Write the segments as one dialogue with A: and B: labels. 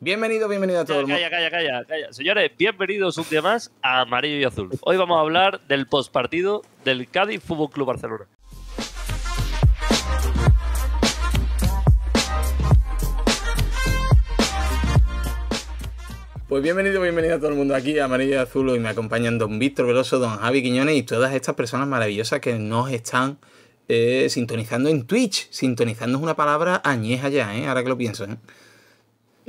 A: Bienvenido, bienvenido a todos. Calla, calla, calla, calla.
B: Señores, bienvenidos un día más a Amarillo y Azul. Hoy vamos a hablar del postpartido del Cádiz Fútbol Club Barcelona.
A: Pues bienvenido, bienvenido a todo el mundo aquí a Amarillo y Azul. y me acompañan don Víctor Veloso, don Javi Quiñones y todas estas personas maravillosas que nos están eh, sintonizando en Twitch. Sintonizando es una palabra añeja ya, ¿eh? ahora que lo pienso. ¿eh?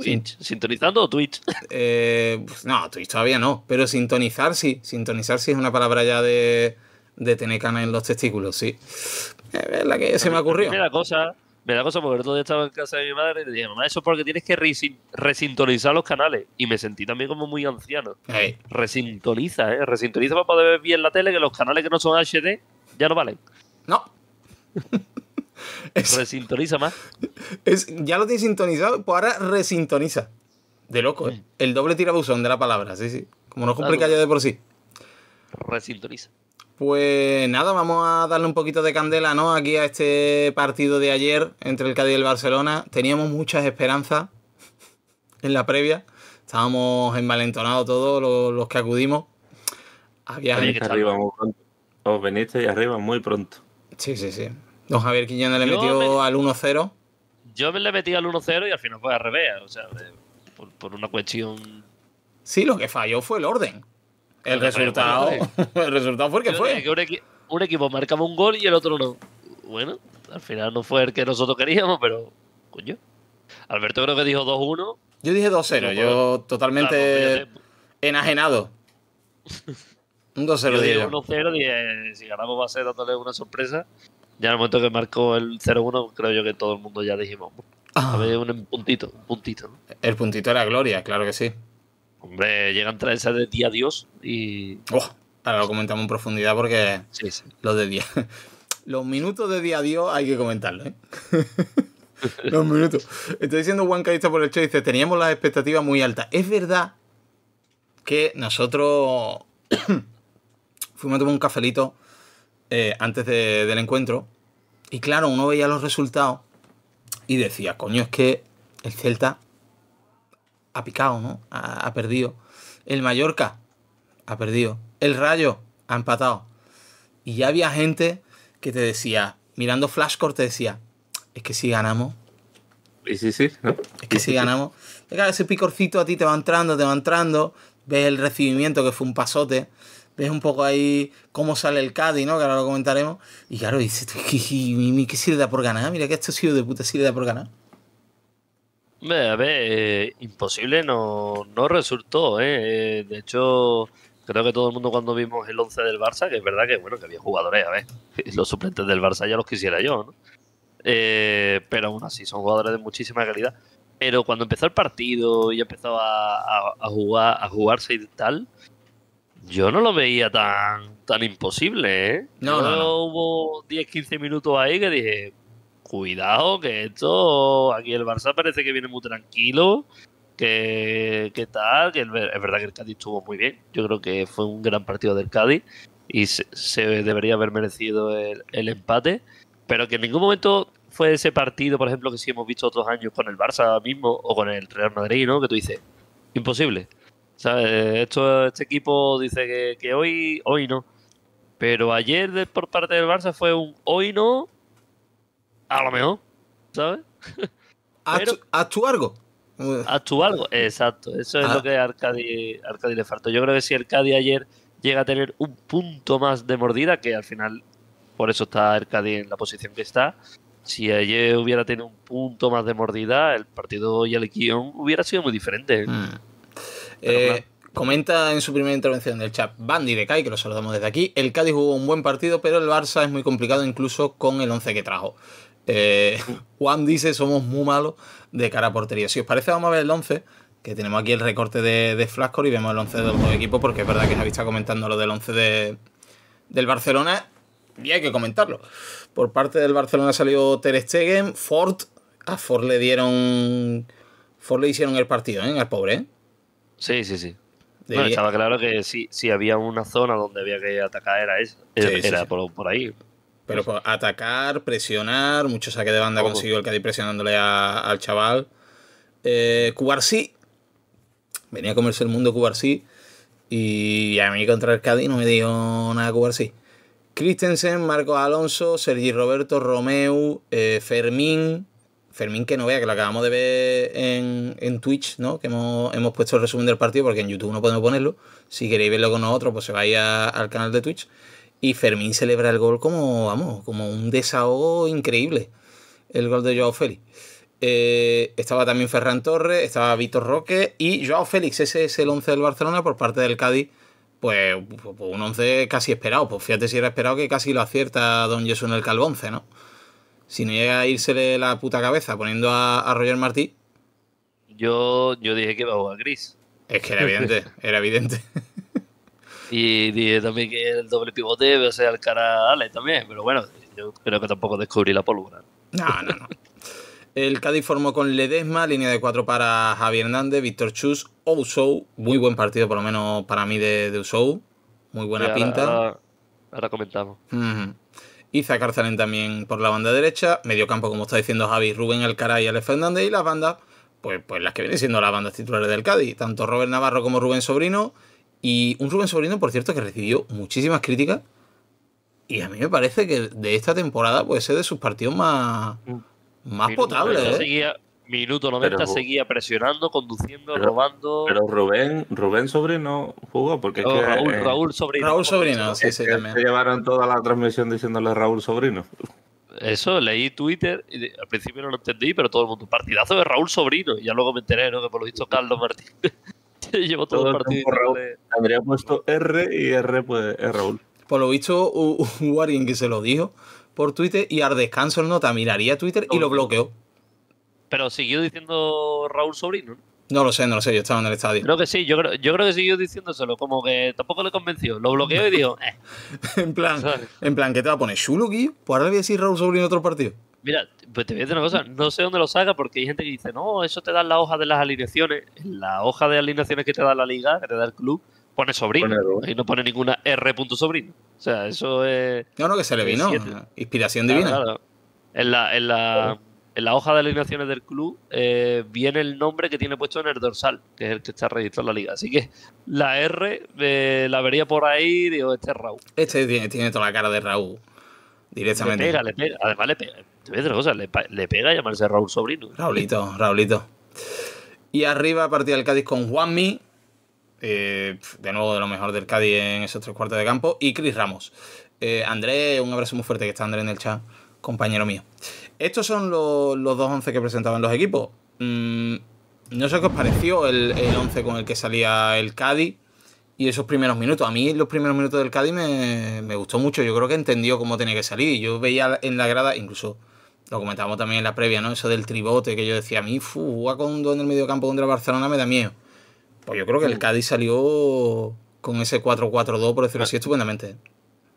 A: ¿Sintonizando o Twitch? Eh, pues no, Twitch todavía no, pero sintonizar sí. Sintonizar sí es una palabra ya de, de tener cana en los testículos, sí. Es la que se me ocurrió. Me da
B: cosa, me da cosa porque el estaba en casa de mi madre y le dije, mamá, eso es porque tienes que resintonizar los canales. Y me sentí también como muy anciano. Resintoniza, ¿eh? Resintoniza para poder ver bien la tele que los canales que no son HD ya no valen. No. resintoniza más.
A: Es, ya lo tienes sintonizado, pues ahora resintoniza. De loco, mm. ¿eh? El doble tirabuzón de la palabra, sí, sí. Como no complica ya de por sí. Resintoniza. Pues nada, vamos a darle un poquito de candela, ¿no? Aquí a este partido de ayer entre el Cádiz y el Barcelona. Teníamos muchas esperanzas en la previa. Estábamos envalentonados todos los, que acudimos.
B: Había gente. Arriba
C: muy pronto. Os veniste arriba muy pronto. Sí, sí, sí. Don Javier Quiñones le metió al 1-0.
B: Yo le metí al 1-0 y al final fue al revés. O sea, por, una cuestión. Sí, lo que falló fue el orden. El, resultado. el resultado fue el que fue. un, equipo marcaba un gol y el otro no. Bueno, al final no fue el que nosotros queríamos, pero. Coño. Alberto creo que dijo 2-1. Yo dije 2-0. Yo totalmente pues, enajenado. Un 2-0 dije. 1-0 dije, si ganamos va a ser dándole una sorpresa. Ya en el momento que marcó el 0-1, creo yo que todo el mundo ya dijimos. Ah. A ver, un puntito, un puntito. El puntito era gloria, claro que sí. Hombre, llegan tres de día Dios y. Oh,
A: ahora lo comentamos en profundidad porque. Sí, sí. Los de día. Los minutos de día Dios hay que comentarlo, ¿eh? Los minutos. Estoy diciendo Juan por el hecho dice, teníamos las expectativas muy altas. Es verdad que nosotros fuimos a tomar un cafelito eh, antes del encuentro y claro, uno veía los resultados y decía, coño, es que el Celta ha picado, ¿no? Ha, perdido. El Mallorca ha perdido. El Rayo ha empatado. Y ya había gente que te decía, mirando Flashcore, te decía, es que si ganamos.
C: Y sí, sí, ¿no? Es que si
A: ganamos. ese picorcito a ti te va entrando, te va entrando. Ves el recibimiento que fue un pasote ves un poco ahí cómo sale el Cadi, ¿no? Que ahora lo comentaremos. Y claro, dices, ¿qué, le da por ganar? Mira que esto ha sido de puta da por ganar.
B: A ver, eh, imposible no, resultó, ¿eh? ¿eh? De hecho, creo que todo el mundo cuando vimos el 11 del Barça, que es verdad que bueno, que había jugadores, a ver, los suplentes del Barça ya los quisiera yo, ¿no? Eh, pero aún así, son jugadores de muchísima calidad. Pero cuando empezó el partido y empezó a jugar, a jugarse y tal, yo no lo veía tan, tan imposible, ¿eh? No, no, Hubo 10, 15 minutos ahí que dije, cuidado, que esto, aquí el Barça parece que viene muy tranquilo, que, tal, que es verdad que el Cádiz estuvo muy bien, yo creo que fue un gran partido del Cádiz y se, debería haber merecido el, el, empate, pero que en ningún momento fue ese partido, por ejemplo, que sí hemos visto otros años con el Barça mismo o con el Real Madrid, ¿no? Que tú dices, imposible. ¿Sabes? Esto, este equipo dice que, hoy, hoy no. Pero ayer por parte del Barça fue un hoy no, a lo mejor, ¿sabes? algo. Haz algo, exacto. Eso es ah. lo que a Arcadi, le faltó. Yo creo que si Arcadi ayer llega a tener un punto más de mordida, que al final por eso está Arcadi en la posición que está, si ayer hubiera tenido un punto más de mordida, el partido y el guión hubiera sido muy diferente. Mm. Eh, comenta en su primera intervención
A: del chat Bandy de Kai, que lo saludamos desde aquí. El Cádiz jugó un buen partido, pero el Barça es muy complicado incluso con el 11 que trajo. Eh, Juan dice, somos muy malos de cara a portería. Si os parece, vamos a ver el 11, que tenemos aquí el recorte de, de Flascor y vemos el 11 del nuevo equipo. porque es verdad que habéis está comentando lo del 11 del Barcelona y hay que comentarlo. Por parte del Barcelona salió Ter Stegen, Ford. A Ford le dieron... Ford le hicieron el
B: partido, ¿eh? Al pobre, ¿eh? Sí, sí, sí. Bueno, estaba claro que si, había una zona donde había que atacar era esa. Era, Por, ahí. Pero atacar, presionar,
A: mucho saque de banda consiguió el Cádiz presionándole al chaval. Eh, Cubarsí. Venía a comerse el mundo Cubarsí. Y a mí contra el Cádiz no me dio nada Cubarsí. Christensen, Marcos Alonso, Sergi Roberto, Romeu, eh, Fermín, Fermín, que no vea, que lo acabamos de ver en, Twitch, ¿no? Que hemos, hemos, puesto el resumen del partido porque en YouTube no podemos ponerlo. Si queréis verlo con nosotros, pues se vaya al canal de Twitch. Y Fermín celebra el gol como, vamos, como un desahogo increíble. El gol de Joao Félix. Eh, estaba también Ferran Torres, estaba Víctor Roque y Joao Félix. Ese es el 11 del Barcelona por parte del Cádiz. Pues, pues, pues un 11 casi esperado. Pues fíjate si era esperado que casi lo acierta Don Jesús en el Calvonce, ¿no? si no llega a irse la puta cabeza poniendo a, a, Roger Martí.
B: Yo, yo dije que iba a jugar gris. Es que era evidente, era evidente. y dije también que el doble pivote debe ser el cara Ale también, pero bueno, yo creo que tampoco descubrí la pólvora. No, no,
A: no. El Cádiz formó con Ledesma, línea de cuatro para Javier Hernández, Víctor Chus, Ousou. Muy buen partido, por lo menos para mí, de, de Muy buena pinta. Ahora, comentamos. Iza Carzalén también por la banda derecha, medio campo, como está diciendo Javi, Rubén Alcaraz y Alex Fernández, y las bandas, pues, pues las que vienen siendo las bandas titulares del Cádiz, tanto Robert Navarro como Rubén Sobrino, y un Rubén Sobrino, por cierto, que recibió muchísimas críticas, y a mí me parece que de esta temporada puede ser de sus partidos
C: más, mm. más potables.
B: Minuto 90 seguía presionando, conduciendo, robando. Pero
C: Rubén, Rubén Sobrino jugó porque oh, eh, Raúl, Sobrino. Raúl Sobrino, sí, sí, también. Se llevaron toda la transmisión diciéndole Raúl Sobrino.
B: Eso, leí Twitter y al principio no lo entendí, pero todo el mundo, partidazo de Raúl Sobrino. Y ya luego me enteré, ¿no? Que por lo visto Carlos Martínez llevó todo, el partido.
C: Habría puesto R y R,
A: pues, es Raúl. Por lo visto, hubo alguien que se lo dijo por Twitter y al descanso el nota miraría Twitter y lo bloqueó.
B: Pero siguió diciendo Raúl Sobrino, ¿no? lo sé, no lo sé, yo estaba en el estadio. Creo que sí, yo creo, yo creo que siguió diciéndoselo, como que tampoco le convenció. Lo bloqueó y dijo, eh".
A: en plan, en plan, ¿qué te va a poner? ¿Chulo, Guillo? Pues ahora voy a decir Raúl Sobrino en otro partido.
B: Mira, pues te voy a decir una cosa, no sé dónde lo saca porque hay gente que dice, no, eso te da la hoja de las alineaciones. la hoja de alineaciones que te da la liga, que te da el club, pone sobrino ¿eh? y no pone ninguna R. sobrino. O sea, eso es. No, no, que se le vino. Inspiración divina. Claro. la, en la, en la hoja de alineaciones del club eh, viene el nombre que tiene puesto en el dorsal, que es el que está registrado en la liga. Así que la R eh, la vería por ahí digo, este es Raúl. Este tiene, toda la cara de Raúl. Directamente. Le pega, le pega. Además, le pega.
A: Te a le, pega llamarse Raúl Sobrino. Raulito, Raulito. Y arriba partida del Cádiz con Juanmi. Eh, de nuevo, de lo mejor del Cádiz en esos tres cuartos de campo. Y Cris Ramos. Eh, Andrés, un abrazo muy fuerte que está André en el chat, compañero mío estos son los, dos 11 que presentaban los equipos. Mm, no sé qué os pareció el, once 11 con el que salía el Cádiz y esos primeros minutos. A mí los primeros minutos del Cádiz me, gustó mucho. Yo creo que entendió cómo tenía que salir. Yo veía en la grada, incluso lo comentábamos también en la previa, ¿no? Eso del tribote que yo decía, a mí, fuga con un en el mediocampo contra Barcelona me da miedo. Pues yo creo que el mm. Cádiz salió con ese 4-4-2, por decirlo así, estupendamente.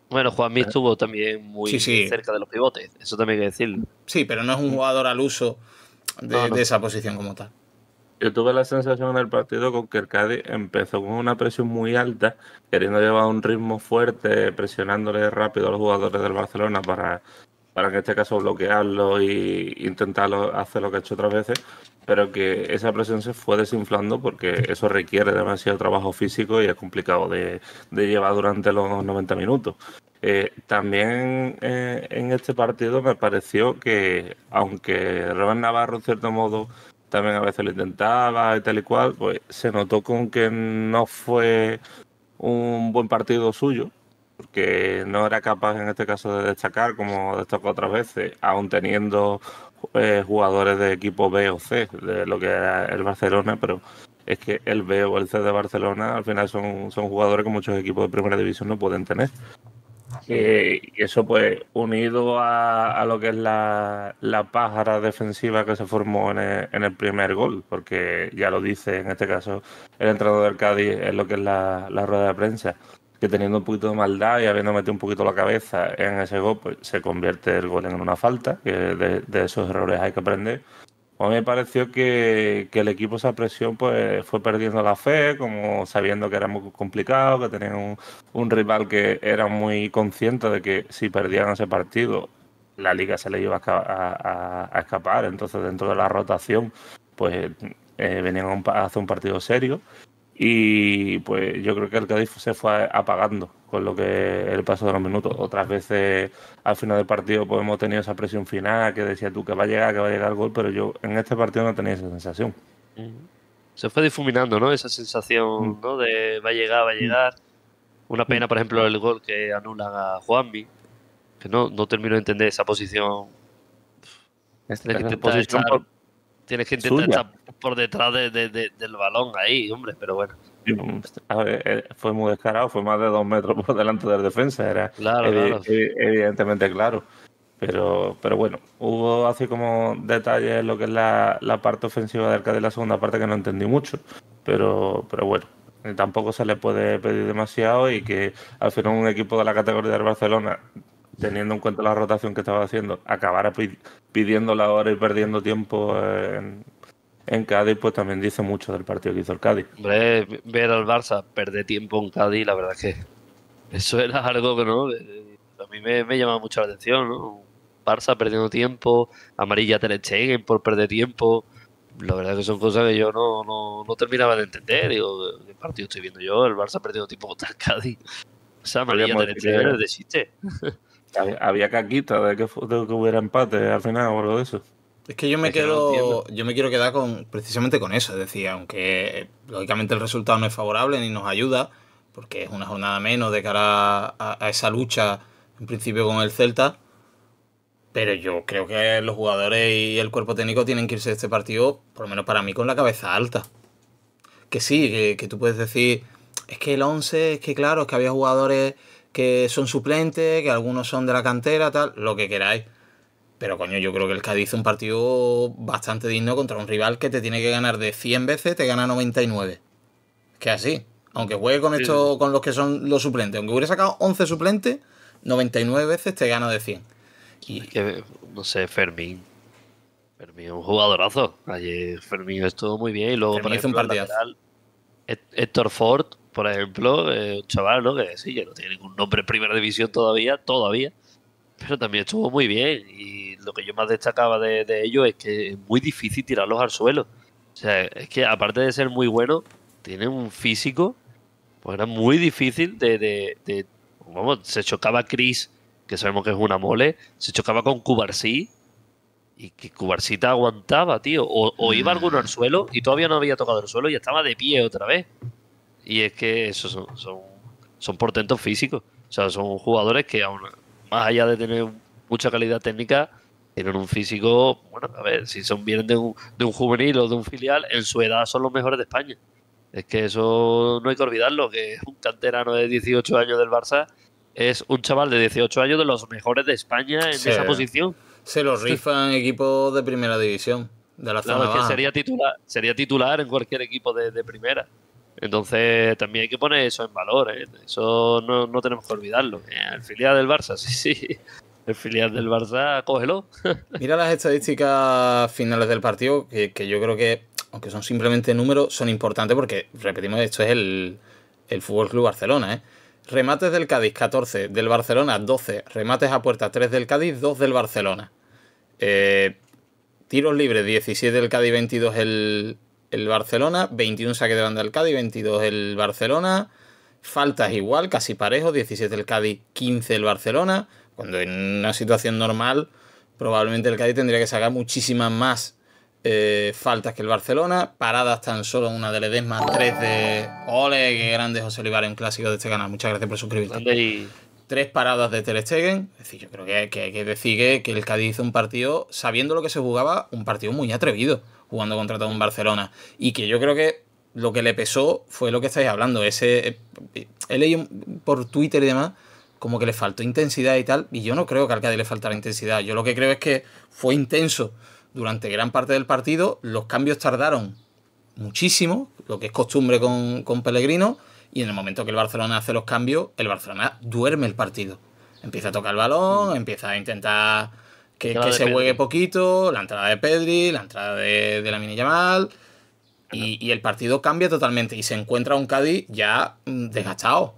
B: Bueno, mí ah. estuvo también muy cerca de los pivotes, eso también hay que decirlo. Sí, pero no es un jugador al uso de, esa
A: posición como tal.
B: Yo tuve la
C: sensación en el partido con que el Cádiz empezó con una presión muy alta, queriendo llevar un ritmo fuerte, presionándole rápido a los jugadores del Barcelona para, para en este caso bloquearlo e intentar hacer lo que ha hecho otras veces pero que esa presión se fue desinflando porque eso requiere demasiado trabajo físico y es complicado de, llevar durante los 90 minutos. Eh, también eh, en este partido me pareció que, aunque Rubén Navarro en cierto modo también a veces lo intentaba y tal y cual, pues se notó con que no fue un buen partido suyo, porque no era capaz en este caso de destacar, como destacó otras veces, aún teniendo eh, jugadores de equipo B o C, de lo que era el Barcelona, pero es que el B o el C de Barcelona al final son, son jugadores que muchos equipos de primera división no pueden tener. Eh, y eso pues unido a, lo que es la, la, pájara defensiva que se formó en el, primer gol, porque ya lo dice en este caso el entrenador del Cádiz en lo que es la, la rueda de prensa que teniendo un poquito de maldad y habiendo metido un poquito la cabeza en ese gol, pues se convierte el gol en una falta, que de, esos errores hay que aprender. A mí me pareció que, el equipo esa presión pues fue perdiendo la fe, como sabiendo que era muy complicado, que tenían un, rival que era muy consciente de que si perdían ese partido, la liga se le iba a, escapar. Entonces dentro de la rotación, pues eh, venían a hacer un partido serio y pues yo creo que el Cádiz se fue apagando con lo que el paso de los minutos. Otras veces al final del partido pues hemos tenido esa presión final que decía tú que va a llegar, que va a llegar el gol, pero yo en este partido no tenía esa sensación.
B: Se fue difuminando, ¿no? Esa sensación, mm. De va a llegar, va a mm. llegar. Una pena, mm. por ejemplo, el gol que anula a Juanmi, que no, no termino de entender esa posición. Este posición Tienes que intentar estar por detrás del balón ahí, hombre, pero bueno.
C: Eh, fue muy descarado, fue más de dos metros por delante de la defensa, era claro, e- evidentemente claro. Pero, pero bueno, hubo así como detalles lo que es la, parte ofensiva del de la segunda parte que no entendí mucho, pero, pero bueno, tampoco se le puede pedir demasiado y que al final un equipo de la categoría del Barcelona teniendo en cuenta la rotación que estaba haciendo, acabara pidiendo la hora y perdiendo tiempo eh, en, Cádiz, pues también dice mucho del partido que hizo el Cádiz.
B: Hombre, ver al Barça perder tiempo en Cádiz, la verdad es que eso era algo que no. A mí me, me llama mucho la atención, ¿no? Barça perdiendo tiempo, amarilla Terechegen por perder tiempo. La verdad es que son cosas que yo no, no, terminaba de entender. Digo, ¿qué partido estoy viendo yo? El Barça perdiendo tiempo contra el Cádiz. O sea, amarilla ¿desiste?
C: Pues, Había caquita de que, de que hubiera empate al final o algo de eso. Es que yo me quedo,
A: yo me quiero quedar con precisamente con eso, es decir, aunque lógicamente el resultado no es favorable ni nos ayuda, porque es una jornada menos de cara a, esa lucha en principio con el Celta, pero yo creo que los jugadores y el cuerpo técnico tienen que irse de este partido, por lo menos para mí, con la cabeza alta. Que sí, que, que tú puedes decir, es que el 11, es que claro, es que había jugadores que son suplentes, que algunos son de la cantera, tal, lo que queráis. Pero coño, yo creo que el Cádiz hizo un partido bastante digno contra un rival que te tiene que ganar de 100 veces, te gana 99. Que así. Aunque juegue con esto, con los que son los suplentes. Aunque hubiera sacado 11 suplentes,
B: 99 veces te gana de 100. Y... no sé, Fermín. Fermín es un jugadorazo. Ayer Fermín estuvo muy bien y luego un Héctor Ford por ejemplo, eh, un chaval, ¿no? Que sí, no tiene ningún nombre en primera división todavía, todavía, pero también estuvo muy bien. Y lo que yo más destacaba de, de ellos es que es muy difícil tirarlos al suelo. O sea, es que aparte de ser muy bueno, tiene un físico, pues era muy difícil de, de, vamos, se chocaba Chris, que sabemos que es una mole, se chocaba con Cubarsí, y que Cubarsita aguantaba, tío. O, o, iba mm. alguno al suelo y todavía no había tocado el suelo y estaba de pie otra vez. Y es que esos son, son, portentos físicos. O sea, son jugadores que aún más allá de tener mucha calidad técnica, tienen un físico, bueno, a ver, si son vienen de un, de un juvenil o de un filial, en su edad son los mejores de España. Es que eso no hay que olvidarlo, que un canterano de 18 años del Barça es un chaval de 18 años de los mejores de España en esa posición. Se los rifan equipos de primera división, de la zona Que sería titular, sería titular en cualquier equipo de, de primera. Entonces también hay que poner eso en valor, ¿eh? eso no, tenemos que olvidarlo. Eh, el filial del Barça, sí, sí. El filial del Barça, cógelo.
A: Mira las estadísticas finales del partido, que, yo creo que, aunque son simplemente números, son importantes porque, repetimos, esto es el, el Fútbol Club Barcelona. ¿eh? Remates del Cádiz 14, del Barcelona 12, remates a puerta 3 del Cádiz, 2 del Barcelona. tiros libres 17 del Cádiz, 22 el, el Barcelona, 21 saque de banda del Cádiz, 22 el Barcelona, faltas igual, casi parejo, 17 el Cádiz, 15 el Barcelona, cuando en una situación normal probablemente el Cádiz tendría que sacar muchísimas más eh, faltas que el Barcelona, paradas tan solo una de Ledesma, tres de... ¡Ole! ¡Qué grande José Olivares, un clásico de este canal! Muchas gracias por suscribirte tres paradas de Ter Es decir, yo creo que, hay que decir que, el Cádiz hizo un partido, sabiendo lo que se jugaba, un partido muy atrevido jugando contra todo un Barcelona. Y que yo creo que lo que le pesó fue lo que estáis hablando. Ese, he leído por Twitter y demás como que le faltó intensidad y tal. Y yo no creo que al Cádiz le faltara intensidad. Yo lo que creo es que fue intenso durante gran parte del partido. Los cambios tardaron muchísimo, lo que es costumbre con, con Pellegrino. Y en el momento que el Barcelona hace los cambios, el Barcelona duerme el partido. Empieza a tocar el balón, empieza a intentar que, se juegue poquito, la entrada de Pedri, la entrada de, de la mini Yamal. Y, el partido
C: cambia totalmente y se encuentra un Cádiz ya mm, desgastado.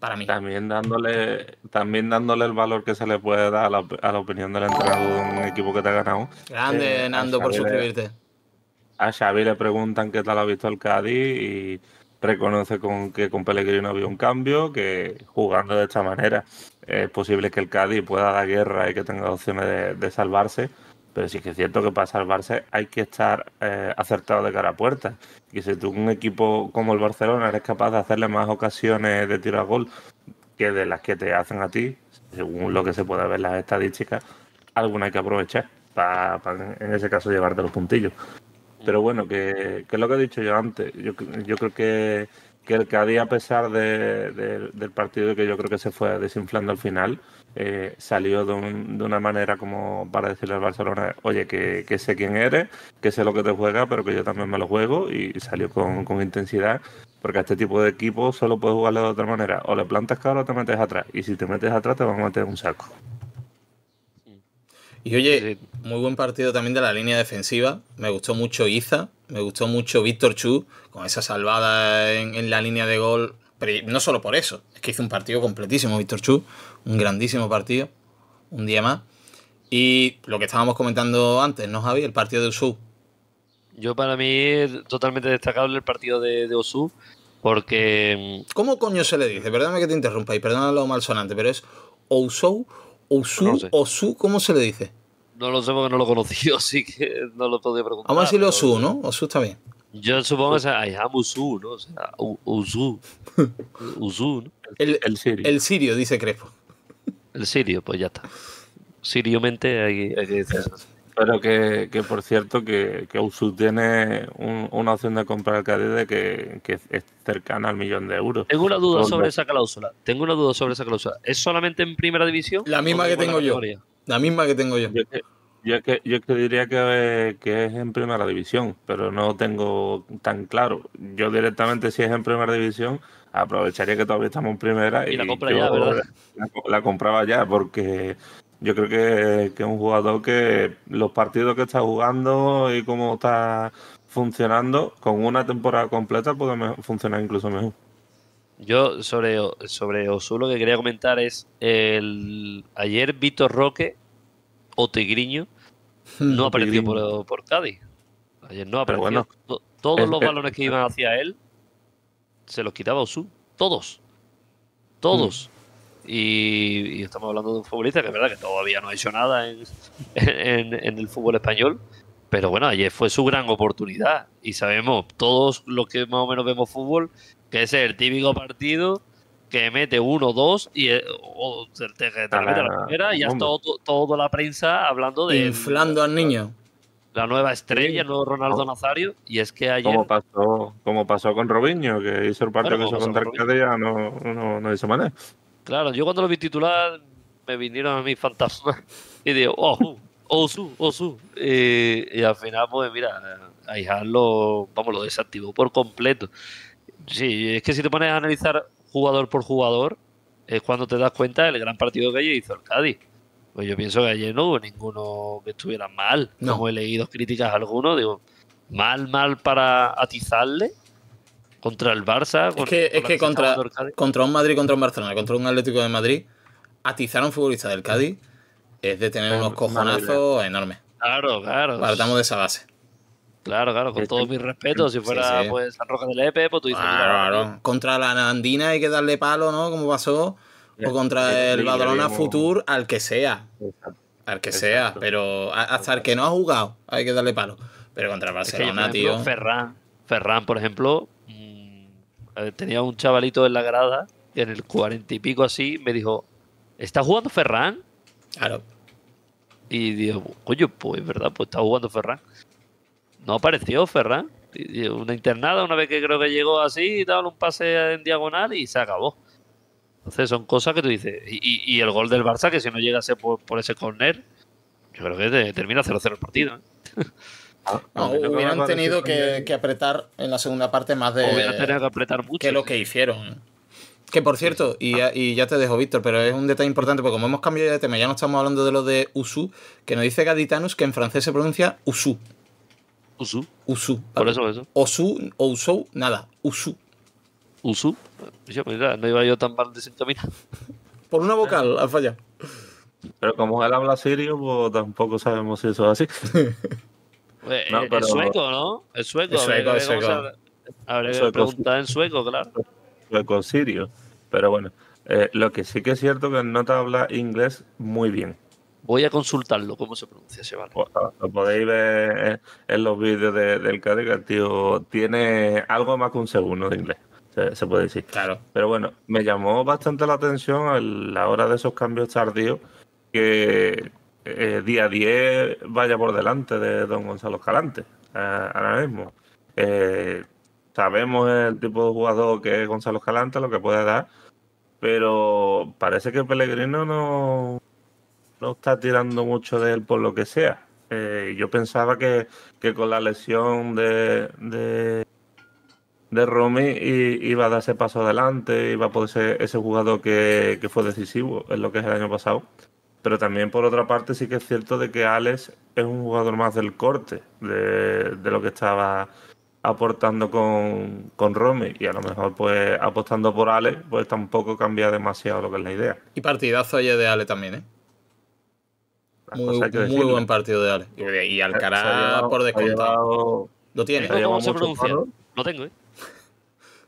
C: Para mí. También dándole, también dándole el valor que se le puede dar a la, a la opinión del entrenador de un equipo que te ha ganado. Grande, eh, Nando, por suscribirte. a Xavi le preguntan qué tal ha visto el Cádiz y reconoce con, que con Pellegrini había un cambio, que jugando de esta manera es posible que el Cádiz pueda dar guerra y que tenga opciones de, salvarse. Pero sí que es cierto que para salvarse hay que estar eh, acertado de cara a puerta. Y si tú, un equipo como el Barcelona, eres capaz de hacerle más ocasiones de tiro a gol que de las que te hacen a ti, según lo que se puede ver en las estadísticas, alguna hay que aprovechar para, para en ese caso, llevarte los puntillos. Pero bueno, que, que, es lo que he dicho yo antes. Yo, creo que, que el Cádiz, a pesar de, del partido que yo creo que se fue desinflando al final, eh, salió de, una manera como para decirle al Barcelona, oye, que, sé quién eres, que sé lo que te juega, pero que yo también me lo juego y salió con, intensidad, porque a este tipo de equipo solo puedes jugarle de otra manera. O le plantas cara o te metes atrás. Y si te metes atrás te van a meter un saco. Y
A: oye, muy buen partido también de la línea defensiva. Me gustó mucho Iza, me gustó mucho Víctor Chu con esa salvada en, la línea de gol. Pero no solo por eso, es que hizo un partido completísimo Víctor Chu, un grandísimo partido, un día más. Y lo que estábamos comentando antes, ¿no, Javi? El partido de Usú. Yo para mí es totalmente
B: destacable el partido de, de porque...
A: Mm, ¿Cómo coño se le dice? Perdóname que te interrumpa y perdóname lo malsonante, pero es Osu... Osu, Osu, ¿cómo se le dice?
B: No lo sé porque no lo conocí, así que no lo podía preguntar. Vamos
A: a decirle Osu, ¿no? Osu también.
B: Yo supongo que sea I am Usu, ¿no? O sea, Usu. Usu, ¿no? El, sirio. dice Crespo. El sirio, pues ya está. Siriamente hay,
C: hay que decir eso. Pero que, por cierto, que, que tiene una opción de comprar el cadete que, es cercana al millón de euros. Tengo una duda sobre esa cláusula. Tengo una duda sobre esa cláusula.
B: ¿Es solamente en primera división? La misma que tengo yo.
C: La misma que tengo yo. Yo, que, yo que diría que, que, es en primera división, pero no tengo tan claro. Yo directamente, si es en primera división, aprovecharía que todavía estamos en primera y, la, compra ya, ¿verdad? la compraba ya, porque yo creo que, es un jugador que los partidos que está jugando y cómo está funcionando, con una temporada completa puede funcionar incluso mejor.
B: Yo sobre, sobre Osu lo que quería comentar es el ayer Víctor Roque o Tigriño hmm. no apareció por, Cádiz. Ayer no apareció. todos los balones que iban hacia él se los quitaba Osu. Todos. Todos. Hmm. Y, estamos hablando de un futbolista que es verdad que todavía no ha hecho nada en, el fútbol español. Pero bueno, ayer fue su gran oportunidad. Y sabemos, todos los que más o menos vemos fútbol, que es el típico partido que mete uno, dos, y eh, te, te, la ah, primera y ya está toda la prensa hablando de. Inflando al niño. La nueva estrella, el nuevo Ronaldo oh. Nazario. Y es que ayer. Como
C: pasó, como pasó con Robinho, que hizo el partido que hizo contra no, no, no hizo manera.
B: Claro, yo cuando lo vi titular me vinieron a mí fantasmas y digo, oh, Osu, Osu. Eh, y al final, pues mira, Aijar lo, vamos, lo desactivó por completo. Sí, es que si te pones a analizar jugador por jugador, es cuando te das cuenta del gran partido que ayer hizo el Cádiz. Pues yo pienso que ayer no hubo ninguno que estuviera mal. No. he leído críticas a alguno, digo, mal, mal para atizarle, contra el Barça. es que, contra, contra un Madrid, contra un Barcelona,
A: contra un Atlético de Madrid, atizar a un futbolista del Cádiz es de tener unos cojonazos enormes.
B: Claro, claro. Partamos de
A: esa base. Claro, claro, con todo mi respeto. Si fuera pues San Roque del Epe, pues tú dices. Claro, claro. Contra la Andina hay que darle palo, ¿no? Como pasó. O contra el Badalona Futur, al que sea. Al que sea,
B: pero hasta el que no ha jugado hay que darle palo. Pero contra el Barcelona, tío. Ferran, por ejemplo, eh, tenía un chavalito en la grada en el cuarenta y pico así me dijo, ¿está jugando Ferran? Claro. Y digo, coño, pues verdad, pues está jugando Ferran. No apareció Ferran. Una internada, una vez que creo que llegó así, daban un pase en diagonal y se acabó. Entonces son cosas que tú dices. Y, el gol del Barça, que si no llegase por, por ese corner, yo creo que termina 0-0 el partido. ¿eh? Ah, no,
A: hubieran tenido que, apretar en la segunda parte más de. que lo que hicieron. Que por cierto, y ya, te dejo, Víctor, pero es un detalle importante, porque como hemos cambiado de tema, ya no estamos hablando de lo de Usu, que nos dice Gaditanus que en francés se pronuncia Usu. Usu. Usu. Por eso, eso. Osu
B: o Usou, nada. Usu. Usu. Yo, pues no iba yo tan mal de sintonía. por una vocal, al falla.
C: Pero como él habla sirio, pues tampoco sabemos si eso es así.
B: Eh, no, sueco, ¿no? El sueco. El sueco, el sueco. Habría que preguntar en sueco, claro.
C: Sueco sirio. Pero bueno, eh, lo que sí que es cierto es que no te habla inglés muy bien. Voy a consultarlo, cómo se pronuncia ese valor. Lo podéis ver en los vídeos del Cádiz, tío tiene algo más que un segundo de inglés, se, puede decir. Claro. Pero bueno, me llamó bastante la atención a la hora de esos cambios tardíos, que eh, día 10 vaya por delante de don Gonzalo Escalante eh, ahora mismo. Eh, sabemos el tipo de jugador que es Gonzalo Escalante, lo que puede dar, pero parece que Pellegrino no, no está tirando mucho de él por lo que sea. yo pensaba que, con la lesión de, de, Romy iba a darse paso adelante, iba a poder ser ese jugador que fue decisivo en lo que es el año pasado. Pero también por otra parte sí que es cierto de que Alex es un jugador más del corte de, lo que estaba aportando con, Romy y a lo mejor pues apostando por Alex pues tampoco cambia demasiado lo que es la idea.
A: Y partidazo ayer de Ale también, ¿eh?
C: Muy, buen
B: partido de Ale. Y Alcaraz por descontado. Lo tiene. ¿Cómo se pronuncia? Lo tengo, ¿eh?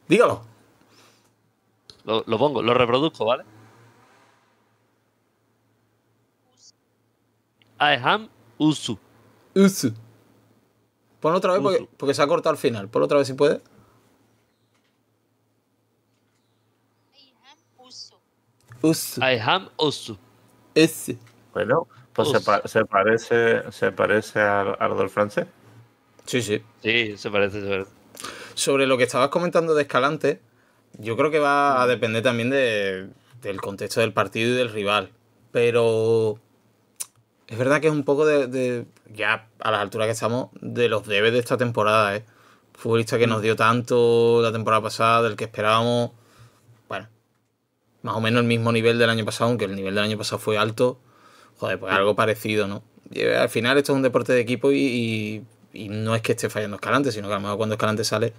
B: Dígalo. lo, pongo, lo reproduzco, ¿vale? Ayham
A: Usu. Usu. Pon otra vez Porque, se ha cortado al final. Pon otra vez si
B: puede. Usu. Ayham Usu. Ese. Bueno, pues Se,
C: parece, se parece al, al del Sí, sí. Sí, se parece,
A: Sobre lo que estabas comentando de Escalante, yo creo que va a depender también de, del contexto del partido y del rival. Pero es verdad que es un poco de, Ya a la altura que estamos, de los debes de esta temporada, ¿eh? Futbolista que nos mm. dio tanto la temporada pasada, del que esperábamos. Bueno, más o menos el mismo nivel del año pasado, aunque el nivel del año pasado fue alto. Joder, pues algo parecido, ¿no? Eh, al final esto es un deporte de equipo y, no es que esté fallando Escalante, sino que a lo mejor cuando Escalante sale,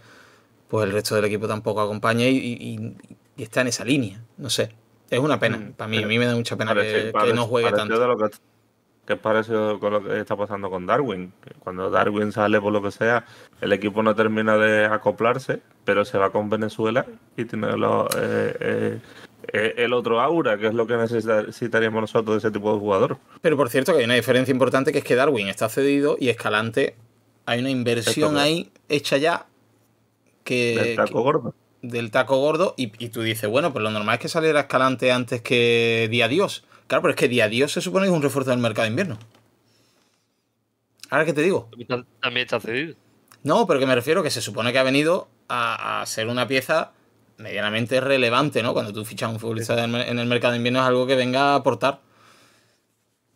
A: pues el resto del equipo tampoco acompaña y, está en esa línea. No sé. Es una pena. Mm, para mí, a mí me da mucha pena que, no juegue tanto
C: que es parecido con lo que está pasando con Darwin. Cuando Darwin sale por lo que sea, el equipo no termina de acoplarse, pero se va con Venezuela y tiene eh, eh, eh, el otro aura, que es lo que necesitaríamos nosotros de ese tipo de jugador. Pero por cierto que hay una diferencia importante
A: que es que Darwin está cedido y Escalante hay una inversión ahí hecha ya que... Del taco gordo. y, y tú dices, bueno, pues lo normal es que saliera Escalante antes que Día Dios Claro, pero es que día a día se supone que es un refuerzo del mercado de invierno. Ahora que te digo. También está cedido. No, pero que me refiero que se supone que ha venido a, ser una pieza medianamente relevante, ¿no? Cuando tú fichas a un futbolista en el mercado de invierno es algo que venga a aportar.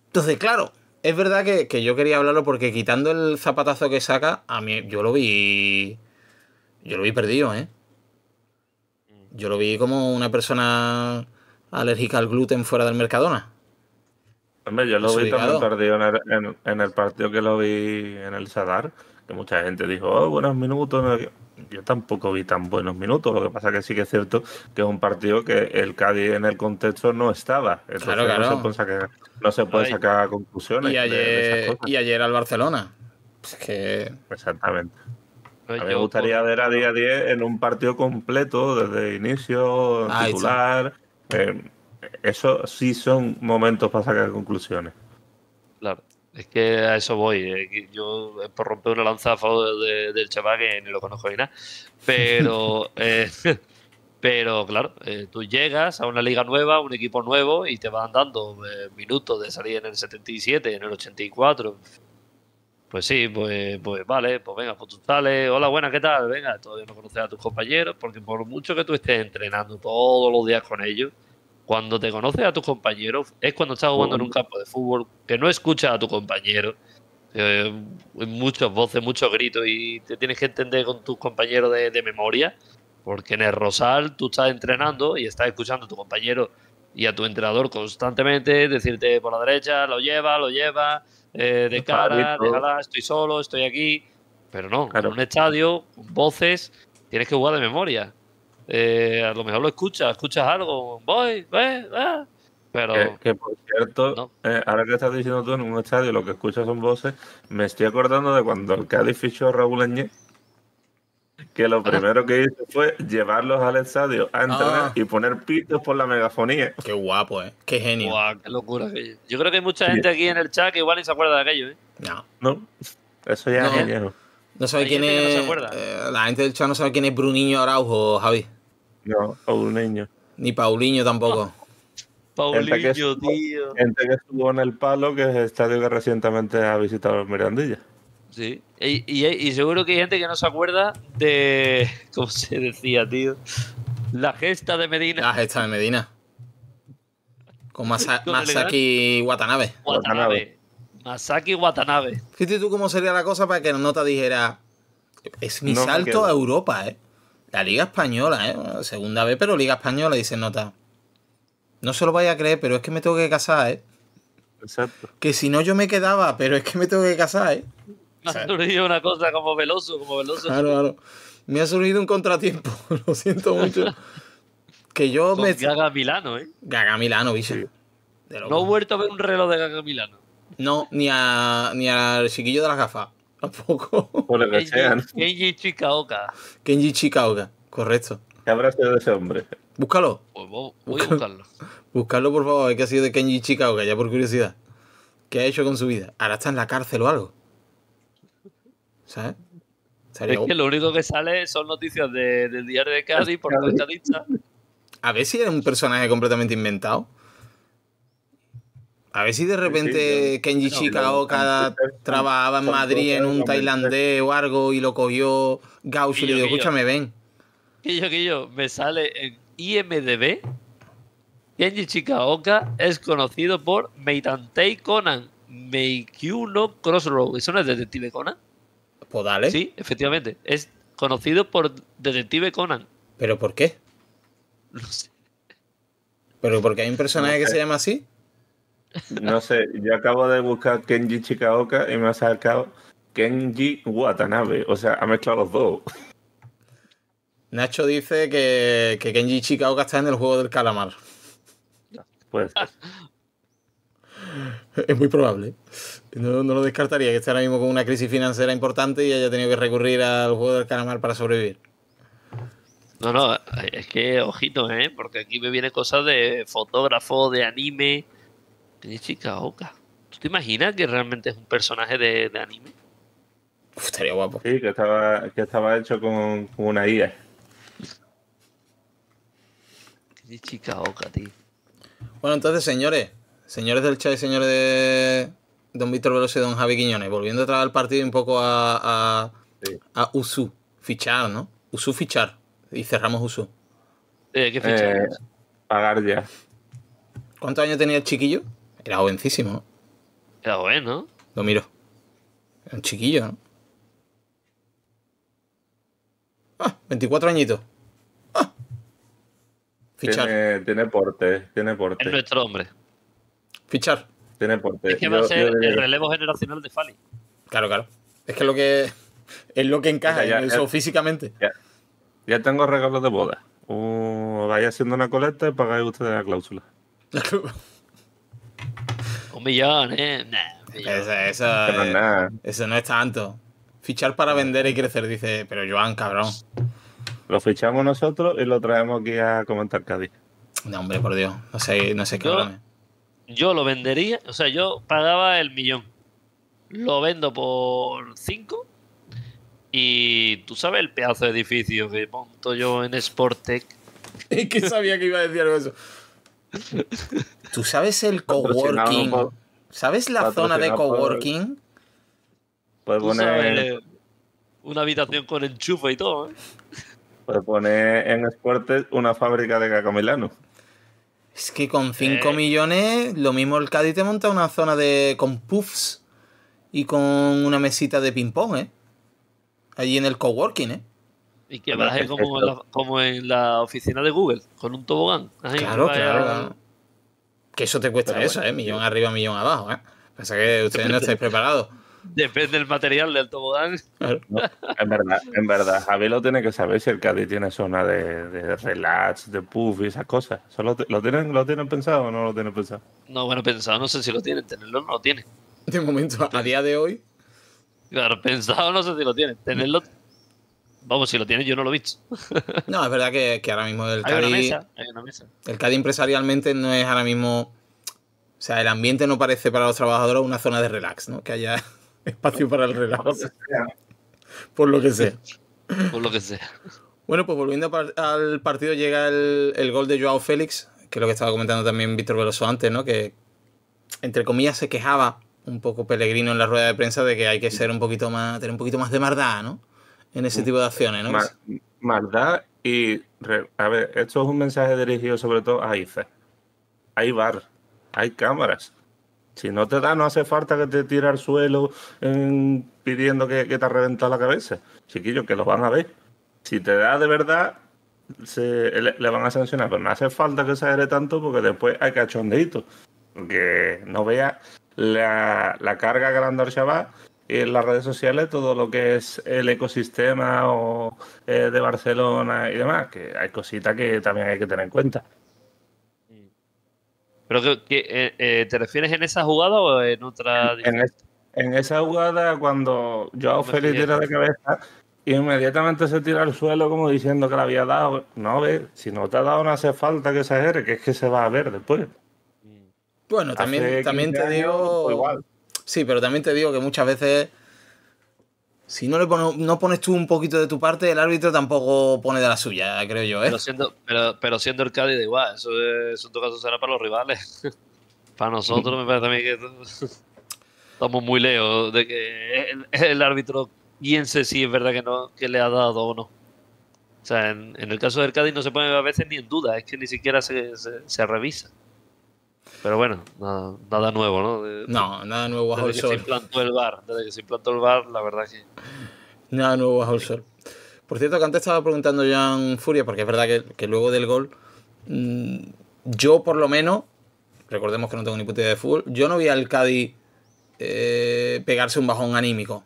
A: Entonces, claro, es verdad que, que, yo quería hablarlo porque quitando el zapatazo que saca, a mí yo lo vi. Yo lo vi perdido, ¿eh? Mm. Yo lo vi como una persona alérgica al gluten fuera del Mercadona.
C: Hombre, yo lo vi también en el, partido que lo vi en el Sadar, que mucha gente dijo, oh, buenos minutos. Yo tampoco vi tan buenos minutos, lo que pasa que sí que es cierto que es un partido que el Cádiz en el contexto no estaba. claro, claro. No se puede sacar, no conclusiones. Y ayer, de esas
A: y ayer al Barcelona.
C: Pues Exactamente.
A: A mí me gustaría ver
C: a día 10 en un partido completo, desde inicio, titular. Eh, eso sí son momentos para sacar conclusiones.
B: Claro, es que a eso voy. Eh, yo eh, por romper una lanza a favor del chaval que ni lo conozco ni nada. Pero, pero claro, tú llegas a una liga nueva, un equipo nuevo y te van dando minutos de salir en el 77, en el 84, pues sí, pues, pues vale, pues venga, pues tú sales, hola, buenas, ¿qué tal? Venga, todavía no conoces a tus compañeros, porque por mucho que tú estés entrenando todos los días con ellos, cuando te conoces a tus compañeros, es cuando estás jugando en un mm. campo de fútbol, que no escuchas a tu compañero, eh, muchas voces, muchos gritos, y te tienes que entender con tus compañeros de, de memoria, porque en el Rosal tú estás entrenando y estás escuchando a tu compañero y a tu entrenador constantemente, decirte por la derecha, lo lleva, lo lleva, eh, de cara, nada estoy solo, estoy aquí. Pero no, en un estadio, voces, tienes que jugar de memoria. Eh, a lo mejor lo escuchas, escuchas algo, voy, ve,
C: Pero, que, por cierto, eh, ahora que estás diciendo tú en un estadio lo que escuchas son voces, me estoy acordando de cuando el Cádiz fichó a Raúl Añez que lo primero que hizo fue llevarlos al estadio a entrenar ah. y poner pitos por la megafonía. Qué guapo, ¿eh? Qué genio. qué locura.
B: Aquello. Yo creo que hay mucha gente aquí en el chat que igual ni se acuerda de aquello, ¿eh? No.
A: No, eso ya no. es viejo. No sabe quién es. Eh, la gente del chat no sabe quién es Bruniño Araujo, Javi. No, o Bruniño. Ni Paulinho tampoco.
C: Pauliño, ah. Paulinho,
B: tío. Gente que
C: estuvo en el palo, que es el estadio que recientemente ha visitado Mirandilla.
B: Sí. Y, seguro que hay gente que no se acuerda de. ¿Cómo se decía, tío? La gesta de Medina. La gesta de Medina.
A: Con, Masaki Watanabe. Watanabe. Masaki Watanabe. Fíjate tú cómo sería la cosa para que no te dijera. Es mi salto a Europa, ¿eh? La Liga Española, ¿eh? Segunda vez, pero Liga Española, dice Nota. No se lo vaya a creer, pero es que me tengo que casar, ¿eh? Exacto. Que si no yo me quedaba, pero es que me tengo que casar, ¿eh?
B: Me ha surgido una cosa como Veloso, como Veloso. Claro, claro.
A: Me ha surgido un contratiempo, lo siento mucho. que yo me...
B: Gaga Milano, ¿eh?
A: Gaga Milano, bicho.
B: No he vuelto a ver un reloj de Gaga Milano.
A: No, ni, a, ni al chiquillo de las gafas. Tampoco. Por el que
B: Kenji Chikaoka.
A: Kenji Chikaoka, correcto. ¿Qué habrá sido de ese hombre? Búscalo.
B: Pues voy a
A: buscarlo. Búscalo, por favor, que ha sido de Kenji Chikaoka, ya por curiosidad. ¿Qué ha hecho con su vida? ¿Ahora está en la cárcel o algo? ¿sabes? Es que lo
B: único que sale son noticias del diario de Cádiz por la dicha
A: A ver si era un personaje completamente inventado. A ver si de repente Kenji Chikaoka trabajaba en Madrid en un tailandés o algo y lo cogió Gauss y le dijo, escúchame, ven.
B: Que yo, que yo, me sale en IMDB. Kenji Chikaoka es conocido por Meitantei Conan, Meikyuno Crossroad. ¿Eso no es Detective Conan? ¿Podales? Pues sí, efectivamente. Es conocido por Detective Conan.
C: ¿Pero por qué? No sé. ¿Pero porque hay un personaje que se llama así? No sé, yo acabo de buscar Kenji Chikaoka y me ha sacado Kenji Watanabe. O sea, ha mezclado los dos.
A: Nacho dice que, que Kenji Chikaoka está en el juego del calamar. Puede pues.
C: Es muy probable.
A: No, lo descartaría, que esté ahora mismo con una crisis financiera importante y haya tenido que recurrir al juego del caramel para sobrevivir.
B: No, no, es que ojito, ¿eh? Porque aquí me viene cosas de fotógrafo, de anime. Tiene chica oca. ¿Tú te imaginas que realmente es un personaje de, anime?
C: estaría guapo. Sí, que estaba, que estaba hecho con, una guía. Qué chica oca, tío.
A: Bueno, entonces, señores, señores del chat y señores de, don Víctor Veloso y don Javi Quiñones, volviendo atrás al partido un poco a, a, Usu, fichar, ¿no? Usu fichar. Y cerramos Usu. Eh, que fichar? Eh, pagar ya. ¿Cuántos años tenía el chiquillo? Era jovencísimo. Era joven, ¿no? Lo miro. Era un chiquillo, ¿no?
C: Ah, 24 añitos. Ah. Fichar. Tiene, tiene porte, tiene porte. Es nuestro hombre. Fichar. Es que va a ser el
B: relevo generacional de Fali.
C: Claro, claro. Es que lo que es lo que encaja ya, ya, en
A: físicamente.
C: Ya, tengo regalos de boda. Uh, vaya haciendo una colecta y pagáis ustedes la cláusula.
B: Un millón, eh.
A: Eso no es tanto. Fichar para vender y crecer, dice, pero Joan, cabrón.
C: Lo fichamos nosotros y lo traemos aquí a comentar Cádiz. No, hombre, por Dios. No sé, no sé qué
B: yo lo vendería, o sea, yo pagaba el millón. Lo vendo por 5 y tú sabes el pedazo de edificio que monto yo en Sportec. ¿Y que sabía que iba a decir eso.
A: ¿Tú sabes el coworking?
B: ¿Sabes la zona de coworking?
C: pues poner eh,
B: una habitación con enchufe y todo. ¿eh?
C: poner en Sportec una fábrica de milano. Es que con 5 eh. millones, lo mismo
A: el Cádiz te monta una zona de
C: con puffs
A: y con una mesita de ping-pong, ¿eh? Allí en el coworking, ¿eh?
B: Y que baje como, en la, como en la oficina de Google, con un tobogán. claro, claro,
A: Que eso te cuesta eso, ¿eh? Millón arriba, millón abajo, ¿eh? Pasa que ustedes no estáis preparados.
B: Depende del material del tobogán.
C: en verdad, en verdad. Javi lo tiene que saber si el Cádiz tiene zona de, relax, de puff y esas cosas. ¿Lo, lo, tienen, ¿Lo tienen pensado o no lo tienen pensado?
B: No, bueno, pensado no sé si lo tienen. Tenerlo no lo tiene. De momento, a día de hoy. Claro, pensado no sé si lo tienen. Tenerlo Vamos, si lo tienes, yo
A: no lo he visto. no, es verdad que, ahora mismo el Cádiz. Hay mesa, El Cádiz empresarialmente no es ahora mismo. O sea, el ambiente no parece para los trabajadores una zona de relax, ¿no? Que haya. Espacio para el relajo.
B: Por lo que sea. Por lo que sea.
A: Bueno, pues volviendo al partido, llega el, gol de Joao Félix, que es lo que estaba comentando también Víctor Veloso antes, ¿no? Que entre comillas se quejaba un poco Pellegrino en la rueda de prensa de que hay que ser un poquito más, tener un poquito más de maldad, ¿no? En ese tipo de acciones, ¿no?
C: maldad y a ver, esto es un mensaje dirigido sobre todo a IFE. Hay bar, hay cámaras. Si no te da, no hace falta que te tire al suelo pidiendo que, que te reventado la cabeza. Chiquillos, que los van a ver. Si te da de verdad, le, van a sancionar. Pero no hace falta que se tanto porque después hay cachondeitos. Que no vea la, la carga grande al y en las redes sociales todo lo que es el ecosistema o, eh, de Barcelona y demás, que hay cositas que también hay que tener en cuenta.
B: ¿Pero que, eh, eh, te refieres en esa jugada o en otra? En,
C: esa jugada, cuando Joao Félix tira de cabeza, inmediatamente se tira al suelo como diciendo que la había dado. No, ve, si no te ha dado no hace falta que exagere, que es que se va a ver después.
A: Bueno, también, te digo... Sí, pero también te digo que muchas veces si no le no pones tú un poquito de tu parte, el árbitro
B: tampoco pone de la suya, creo yo. ¿eh? Pero, siendo, pero, pero siendo el Cádiz, igual, eso, en todo caso será para los rivales. para nosotros me parece a que estamos muy lejos de que el, árbitro piense si es verdad que, no, que le ha dado o no. O sea, en, el caso del Cádiz no se pone a veces ni en duda, es que ni siquiera se, se revisa. Pero bueno, nada, nuevo, ¿no? no, nada nuevo bajo el sol. Desde que implantó el bar, implantó el bar, la verdad que...
A: Nada nuevo bajo el sol. Por cierto, que antes estaba preguntando en Furia, porque es verdad que, luego del gol, mm, yo por lo menos, recordemos que no tengo ni puta idea de fútbol, yo no vi al Cádiz eh, pegarse un bajón anímico,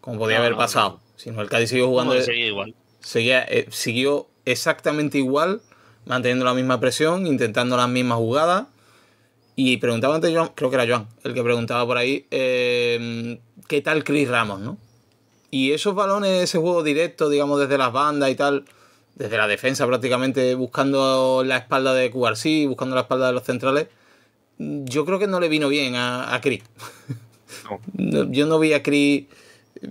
A: como podía haber pasado, sino el Cádiz siguió jugando... Eh, siguió exactamente igual, manteniendo la misma presión, intentando las mismas jugadas y preguntaba antes Joan, creo que era Joan, el que preguntaba por ahí, eh, ¿qué tal Chris Ramos, no? Y esos balones, ese juego directo, digamos, desde las bandas y tal, desde la defensa prácticamente, buscando la espalda de QRC, buscando la espalda de los centrales, yo creo que no le vino bien a, a Chris. yo no vi a Chris eh,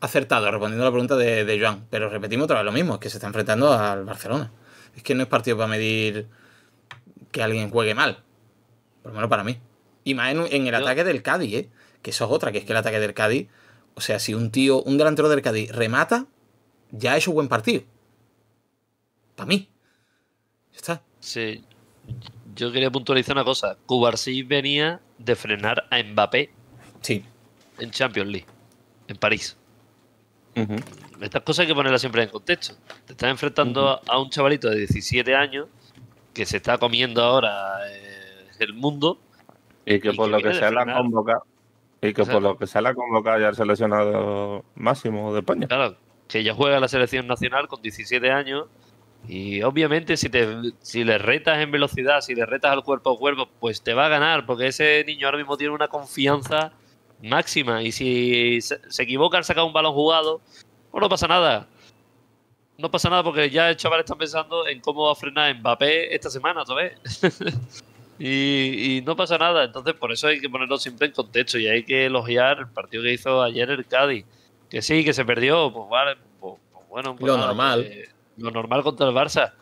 A: acertado respondiendo a la pregunta de, de Joan, pero repetimos otra vez lo mismo, es que se está enfrentando al Barcelona. Es que no es partido para medir que alguien juegue mal. Por lo menos para mí. Y más en, el ataque del Cádiz, ¿eh? Que eso es otra, que es que el ataque del Cádiz. O sea, si un tío, un delantero del Cádiz remata, ya es un buen partido. Para mí.
B: Ya está. Sí. Yo quería puntualizar una cosa. Cubarsí venía de frenar a Mbappé. Sí. En Champions League. En París. Estas cosas hay que ponerlas siempre en contexto. Te estás enfrentando a un chavalito de 17 años que se está comiendo ahora eh, el mundo. Y que por lo que se la ha
C: convocado. Y que por lo que se la convocado ya el seleccionado máximo de España.
B: Claro, que ya juega la selección nacional con 17 años. Y obviamente si, te, si le retas en velocidad, si le retas al cuerpo a cuerpo, pues te va a ganar, porque ese niño ahora mismo tiene una confianza máxima. Y si se, se equivoca al sacar un balón jugado, pues no pasa nada no pasa nada porque ya el chaval está pensando en cómo va a frenar Mbappé esta semana ¿sabes? y, no pasa nada. Entonces, por eso hay que ponerlo siempre en contexto y hay que elogiar el partido que hizo ayer el Cádiz. Que sí, que se perdió, pues vale, pues, pues bueno. Pues lo normal. lo normal contra el Barça.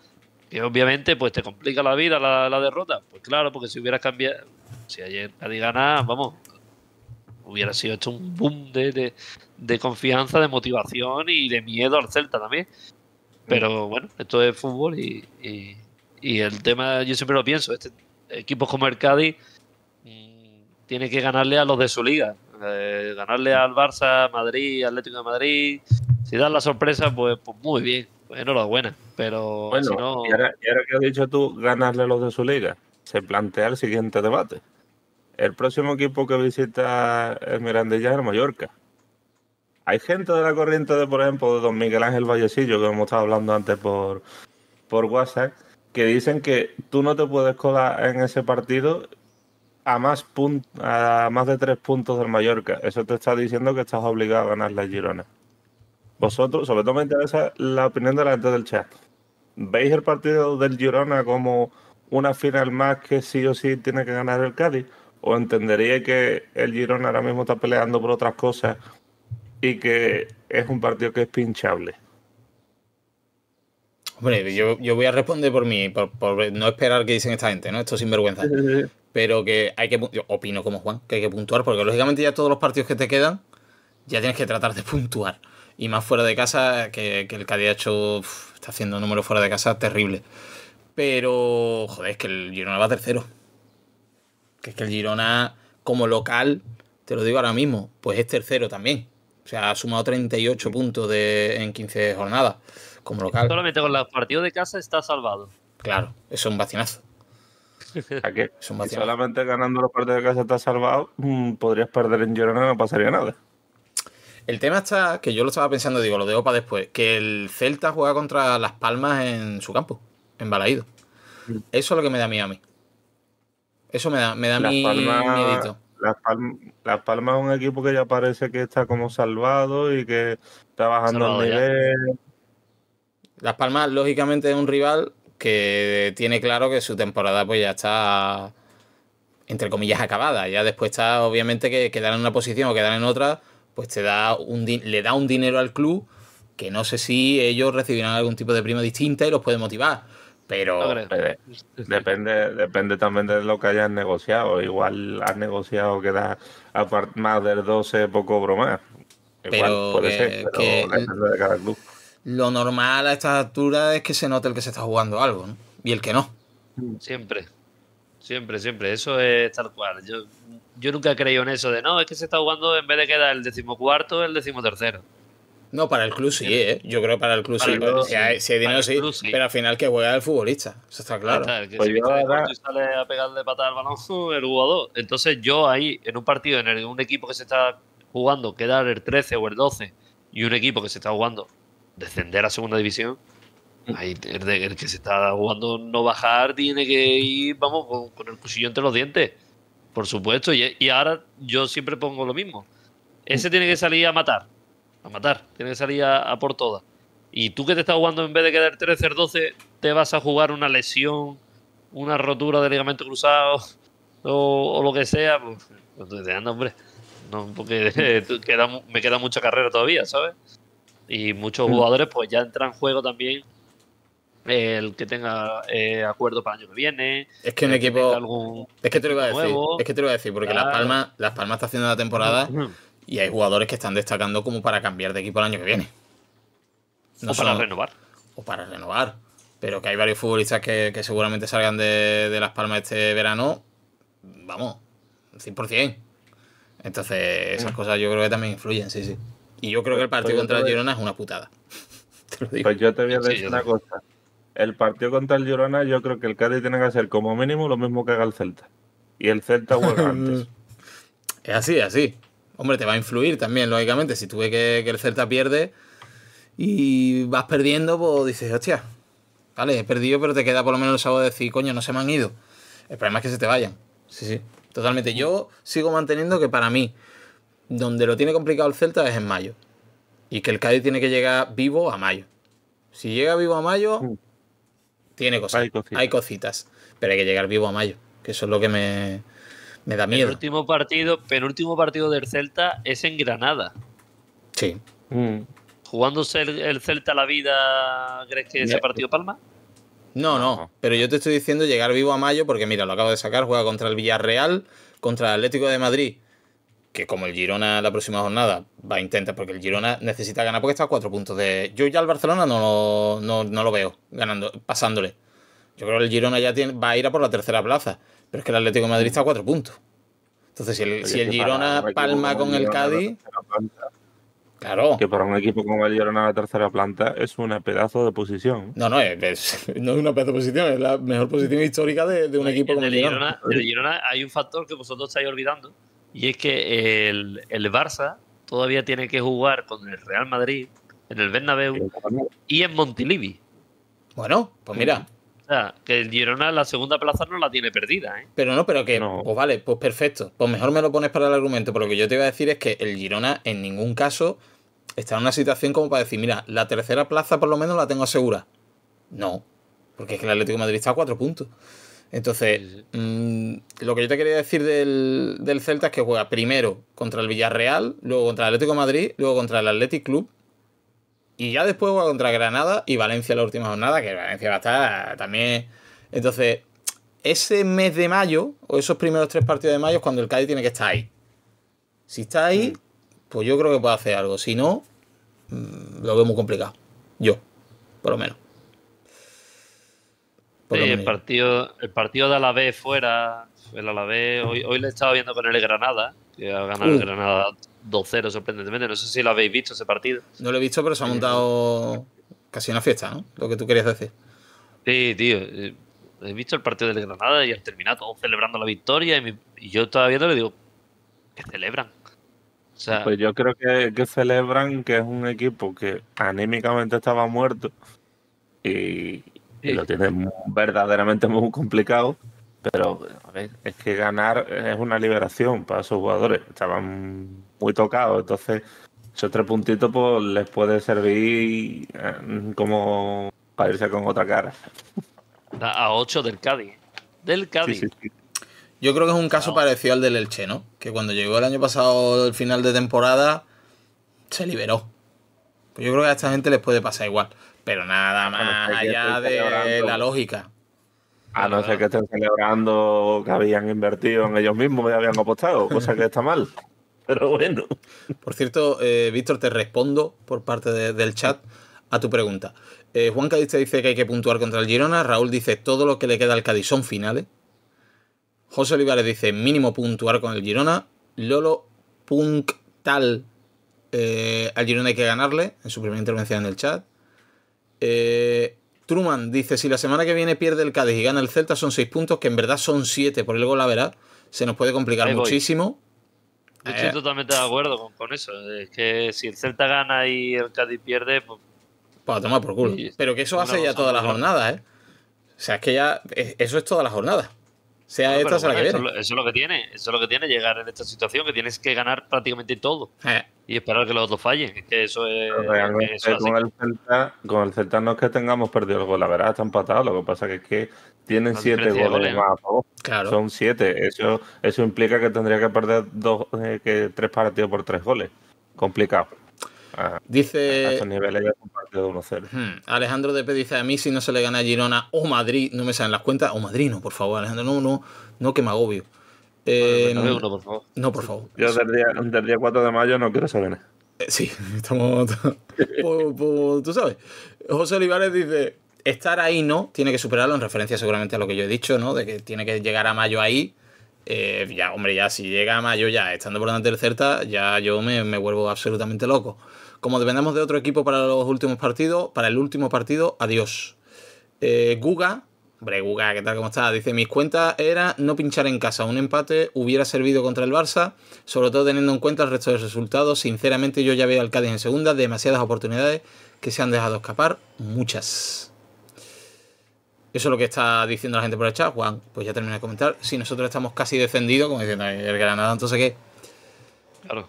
B: Que obviamente pues te complica la vida la, derrota. Pues claro, porque si hubiera cambiado, si ayer Cádiz ganaba, vamos, hubiera sido hecho un boom de, confianza, de motivación y de miedo al Celta también. Pero mm. bueno, esto es fútbol y, el tema, yo siempre lo pienso, este, equipos como el Cádiz mm, tiene que ganarle a los de su liga. Eh, ganarle al Barça, Madrid, Atlético de Madrid. Si dan la sorpresa, pues, pues muy bien. Pues enhorabuena. Pero si no... y, ahora,
C: y ahora que has dicho tú, ganarle a los de su liga, se plantea el siguiente debate. El próximo equipo que visita el Mirandilla es el Mallorca. Hay gente de la corriente de, por ejemplo, de don Miguel Ángel Vallecillo, que hemos estado hablando antes por, por WhatsApp, que dicen que tú no te puedes colar en ese partido a más, a más de tres puntos del Mallorca. Eso te está diciendo que estás obligado a ganar la Girona. Vosotros, sobre todo me interesa la opinión de la gente del chat. ¿Veis el partido del Girona como una final más que sí o sí tiene que ganar el Cádiz? ¿O entendería que el Girona ahora mismo está peleando por otras cosas y que es un partido que es pinchable.
A: Hombre, yo, voy a responder por mí, por, no esperar que dicen esta gente, ¿no? Esto es sinvergüenza. Pero que hay que. Yo opino como Juan, que hay que puntuar, porque lógicamente ya todos los partidos que te quedan, ya tienes que tratar de puntuar. Y más fuera de casa, que, el que ha hecho. está haciendo números fuera de casa terrible. Pero. Joder, es que el Girona va tercero. Que es que el Girona, como local, te lo digo ahora mismo, pues es tercero también. O sea, ha sumado 38 puntos en 15 jornadas
C: como local.
B: Solamente con los partidos de casa está salvado.
A: Claro, eso es un vacinazo.
C: ¿A qué? solamente ganando los partidos de casa está salvado, mm, podrías perder en Girona no pasaría nada.
A: El tema está, que yo lo estaba pensando, digo, lo dejo para después, que el Celta juega contra Las Palmas en su campo, en Balaído. Mm. Eso es lo que me da miedo a mí.
C: Eso me da, me da mi, las Palmas es un equipo que ya parece que está como salvado y que está bajando el nivel.
A: Las Palmas, lógicamente, es un rival que tiene claro que su temporada pues ya está entre comillas acabada. Ya después está, obviamente, que quedar en una posición o quedar en otra, pues te da un le da un dinero al club que no sé si
C: ellos recibirán algún tipo de prima distinta y los puede motivar pero depende, depende también de lo que hayas negociado. Igual has negociado que da más del 12, poco broma. pero
A: Lo normal a estas alturas es que se note el que se está jugando algo y el que no.
B: Siempre, siempre, siempre. Eso es tal cual. Yo, yo nunca he creído en eso de no, es que se está jugando en vez de quedar el decimocuarto, el decimotercero. No, para el club sí, ¿eh? Yo creo que para
A: el club sí. si, hay, dinero sí, Pero al final que juega el futbolista. Eso está claro. Pues sale
B: a al el jugador. Entonces yo ahí, en un partido, en el, un equipo que se está jugando quedar el 13 o el 12 y un equipo que se está jugando descender a segunda división, ahí el, que se está jugando no bajar tiene que ir, vamos, con, el cuchillo entre los dientes. Por supuesto. y ahora yo siempre pongo lo mismo. Ese tiene que salir a matar matar. Tiene que salir a, por todas. Y tú que te estás jugando en vez de quedar 13-12, te vas a jugar una lesión, una rotura de ligamento cruzado o, lo que sea. Pues, pues anda, hombre. porque me queda mucha carrera todavía, ¿sabes? Y muchos mm. jugadores, pues ya entran en juego también el que tenga eh, acuerdo para el año que viene.
A: Es que un equipo. es que te lo iba a decir. es que te
B: lo iba a decir, porque Las Palmas,
A: Las Palmas está haciendo la temporada. Mm. Y hay jugadores que están destacando como para cambiar de equipo el año que viene. No o para renovar. O para renovar. Pero que hay varios futbolistas que, seguramente salgan de, Las Palmas este verano. Vamos, 100%. Entonces,
C: esas mm. cosas yo creo que también influyen, sí, sí. Y yo creo
A: que el partido pues contra el Girona es una putada.
C: Pues yo te voy a decir una cosa. El partido contra el Girona, yo creo que el Cádiz tiene que hacer como mínimo lo mismo que haga el Celta. Y el Celta juega antes. Es así, así.
A: Hombre, te va a influir también, lógicamente. Si tú ves que, el Celta pierde y vas perdiendo, pues dices, hostia, vale, he perdido, pero te queda por lo menos el sábado de decir, coño, no se me han ido. El problema es que se te vayan. Sí, sí, totalmente. Yo sigo manteniendo que para mí, donde lo tiene complicado el Celta es en mayo. Y que el Cádiz tiene que llegar vivo a mayo. Si llega vivo a mayo, mm. tiene cosas. hay cositas. Pero hay que llegar vivo a mayo. Que eso es lo que me me da miedo.
B: Penúltimo partido, penúltimo partido del Celta es en Granada.
A: Sí. Mm.
B: ¿Jugándose el, Celta la vida, crees que ese partido palma?
A: No, no, pero yo te estoy diciendo llegar vivo a mayo porque mira, lo acabo de sacar, juega contra el Villarreal, contra el Atlético de Madrid, que como el Girona la próxima jornada va a intentar, porque el Girona necesita ganar porque está a cuatro puntos de... Yo ya al Barcelona no, no, no, lo veo ganando, pasándole. Yo creo que el Girona ya va a ir a por la tercera plaza. Pero es que el Atlético de Madrid está a cuatro puntos. Entonces, si el, si Girona palma con el Cádiz.
C: Claro. Que para un equipo como el Girona la tercera planta es un pedazo de posición. No, no, es,
A: no es una pedazo de posición, es la mejor posición histórica de, un equipo como el Girona. En el
B: Girona hay un factor que vosotros estáis olvidando y es que el, el Barça todavía tiene que jugar con el Real Madrid en el Bernabéu y en Montilivi.
A: Bueno, pues mira,
B: que el Girona la segunda plaza no la tiene perdida, ¿eh?
A: Pero no, pero que, pues vale, pues perfecto. Pues mejor me lo pones para el argumento, pero lo que yo te iba a decir es que el Girona en ningún caso está en una situación como para decir, mira, la tercera plaza por lo menos la tengo segura. No, porque es que el Atlético Madrid está a cuatro puntos. Entonces, mm, lo que yo te quería decir del, del Celta es que juega primero contra el Villarreal, luego contra el Atlético Madrid, luego contra el Athletic Club y ya después juega contra Granada y Valencia la última jornada, que Valencia va a estar también. Entonces, ese mes de mayo, o esos primeros tres partidos de mayo, es cuando el Cádiz tiene que estar ahí. Si está ahí, pues yo creo que puede hacer algo. Si no, mm, lo veo muy complicado. Yo, por lo menos.
B: El, partido, el partido de Alavés fuera el Alavés, hoy, hoy le he estado viendo con el Granada, que ha ganado el mm. Granada 2-0 sorprendentemente. No sé si lo habéis visto ese partido. No lo he visto, pero se ha montado
A: casi una fiesta, ¿no? Lo que tú querías decir.
B: Sí, tío. Eh, he visto el partido del Granada y al terminado celebrando la victoria y, yo todavía viendo le digo, Que celebran?
C: pues yo creo que, celebran que es un equipo que anímicamente estaba muerto y, y lo tiene verdaderamente muy complicado. Pero es que ganar es una liberación para esos jugadores. Estaban muy tocados, entonces esos tres puntitos pues, les puede servir eh, como para irse con otra cara.
B: A 8 del Cádiz.
A: Del Cádiz. Yo creo que es un caso parecido al del Elche, ¿no? Que cuando llegó el año pasado el final de temporada, se liberó. yo creo que a esta gente les puede pasar igual.
C: Pero nada más allá de la lógica. A no ser que estén celebrando que habían invertido en ellos mismos y habían apostado, cosa que está mal. Pero
A: bueno. Por cierto, eh, Víctor, te respondo por parte del chat a tu pregunta. Eh, Juan Cádiz te dice que hay que puntuar contra el Girona. Raúl dice todo lo que le queda al Cádiz son finales. José Olivares dice mínimo puntuar con el Girona. Lolo puntal eh, al Girona hay que ganarle en su primera intervención en el chat. Eh, Truman dice, si la semana que viene pierde el Cádiz y gana el Celta son seis puntos, que en verdad son siete por el gol, la verdad. Se nos puede complicar muchísimo.
B: estoy eh. totalmente de acuerdo con, eso. Es que si el Celta gana y el Cádiz pierde, pues...
A: Para pues tomar por culo. Pero que eso hace ya todas las jornadas, ¿eh? O sea, es que ya... Eh, eso es todas las jornada.
B: sea esta, sea la que viene. Eso, es lo que tiene, eso es lo que tiene llegar en esta situación, que tienes que ganar prácticamente todo. Eh. Y esperar que los otros fallen.
C: con, el Celta, no es que tengamos perdido el gol, la verdad está empatado. Lo que pasa es que tienen siete goles, más a favor. Son siete. Eso, eso implica que tendría que perder dos, eh, que tres partidos por tres goles. Complicado. Dice. A de niveles 1-0. Hmm,
A: Alejandro dice: A mí, si no se le gana a Girona o Madrid, no me salen las cuentas. O Madrid, no, por favor, Alejandro, no, no, no, que me agobio. Pues eh,
C: no, por favor. Yo del día, 4 de mayo no quiero saber
A: eh, sí, estamos.
C: Pues, pues, tú sabes.
A: José Olivares dice: estar ahí no, tiene que superarlo, en referencia seguramente a lo que yo he dicho, ¿no? De que tiene que llegar a mayo ahí. Eh, ya, hombre, ya si llega a mayo ya, estando por delante del certa, ya yo me, vuelvo absolutamente loco. Como dependemos de otro equipo para los últimos partidos, para el último partido, adiós. Guga Breguga, ¿qué tal? ¿Cómo estás? Dice, mis cuentas era no pinchar en casa. Un empate hubiera servido contra el Barça, sobre todo teniendo en cuenta el resto de resultados. Sinceramente yo ya veo al Cádiz en segunda, demasiadas oportunidades que se han dejado escapar, muchas. Eso es lo que está diciendo la gente por el chat, Juan. Pues ya terminé de comentar. Si nosotros estamos casi descendidos, como diciendo el Granada, entonces qué. Claro.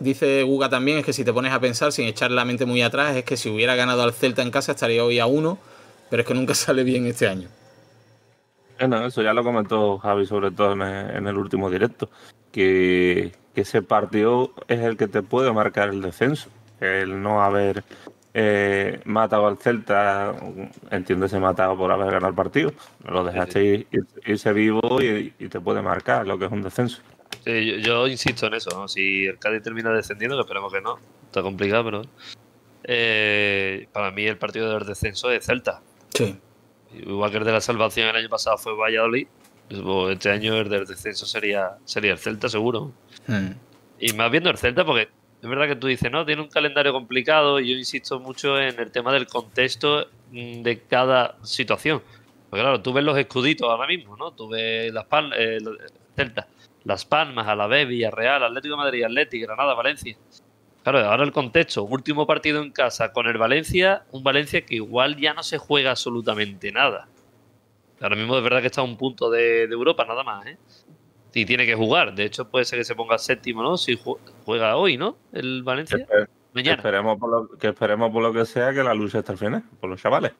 A: Dice Guga también, es que si te pones a pensar sin echar la mente muy atrás, es que si hubiera ganado al Celta en casa estaría hoy a uno pero es que nunca sale bien este año.
C: Bueno, eso ya lo comentó Javi, sobre todo en el, último directo, que, ese partido es el que te puede marcar el descenso. El no haber eh, matado al Celta, entiéndese matado por haber ganado el partido, lo dejaste irse vivo y, te puede marcar lo que es un descenso.
B: yo, insisto en eso, si el Cádiz termina descendiendo, que esperemos que no, está complicado, pero eh, para mí el partido del descenso es Celta, Sí. Igual que de la salvación el año pasado fue Valladolid, pues, pues, este año el del descenso sería, sería el Celta, seguro. Hmm. Y más viendo el Celta, porque es verdad que tú dices, no, tiene un calendario complicado y yo insisto mucho en el tema del contexto mm, de cada situación. Porque claro, tú ves los escuditos ahora mismo, ¿no? Tú ves las palmas, eh, Celta, Las Palmas, Alavés, Villarreal, Atlético de Madrid, Atlético, Granada, Valencia. Claro, ahora el contexto, último partido en casa con el Valencia, un Valencia que igual ya no se juega absolutamente nada. Ahora mismo es verdad que está a un punto de, Europa, nada más, ¿eh? Y tiene que jugar. De hecho, puede ser que se ponga séptimo, ¿no? Si juega hoy, ¿no? El Valencia. Esperemos lo, que esperemos por lo que
C: sea que la lucha hasta el final, por
B: los chavales.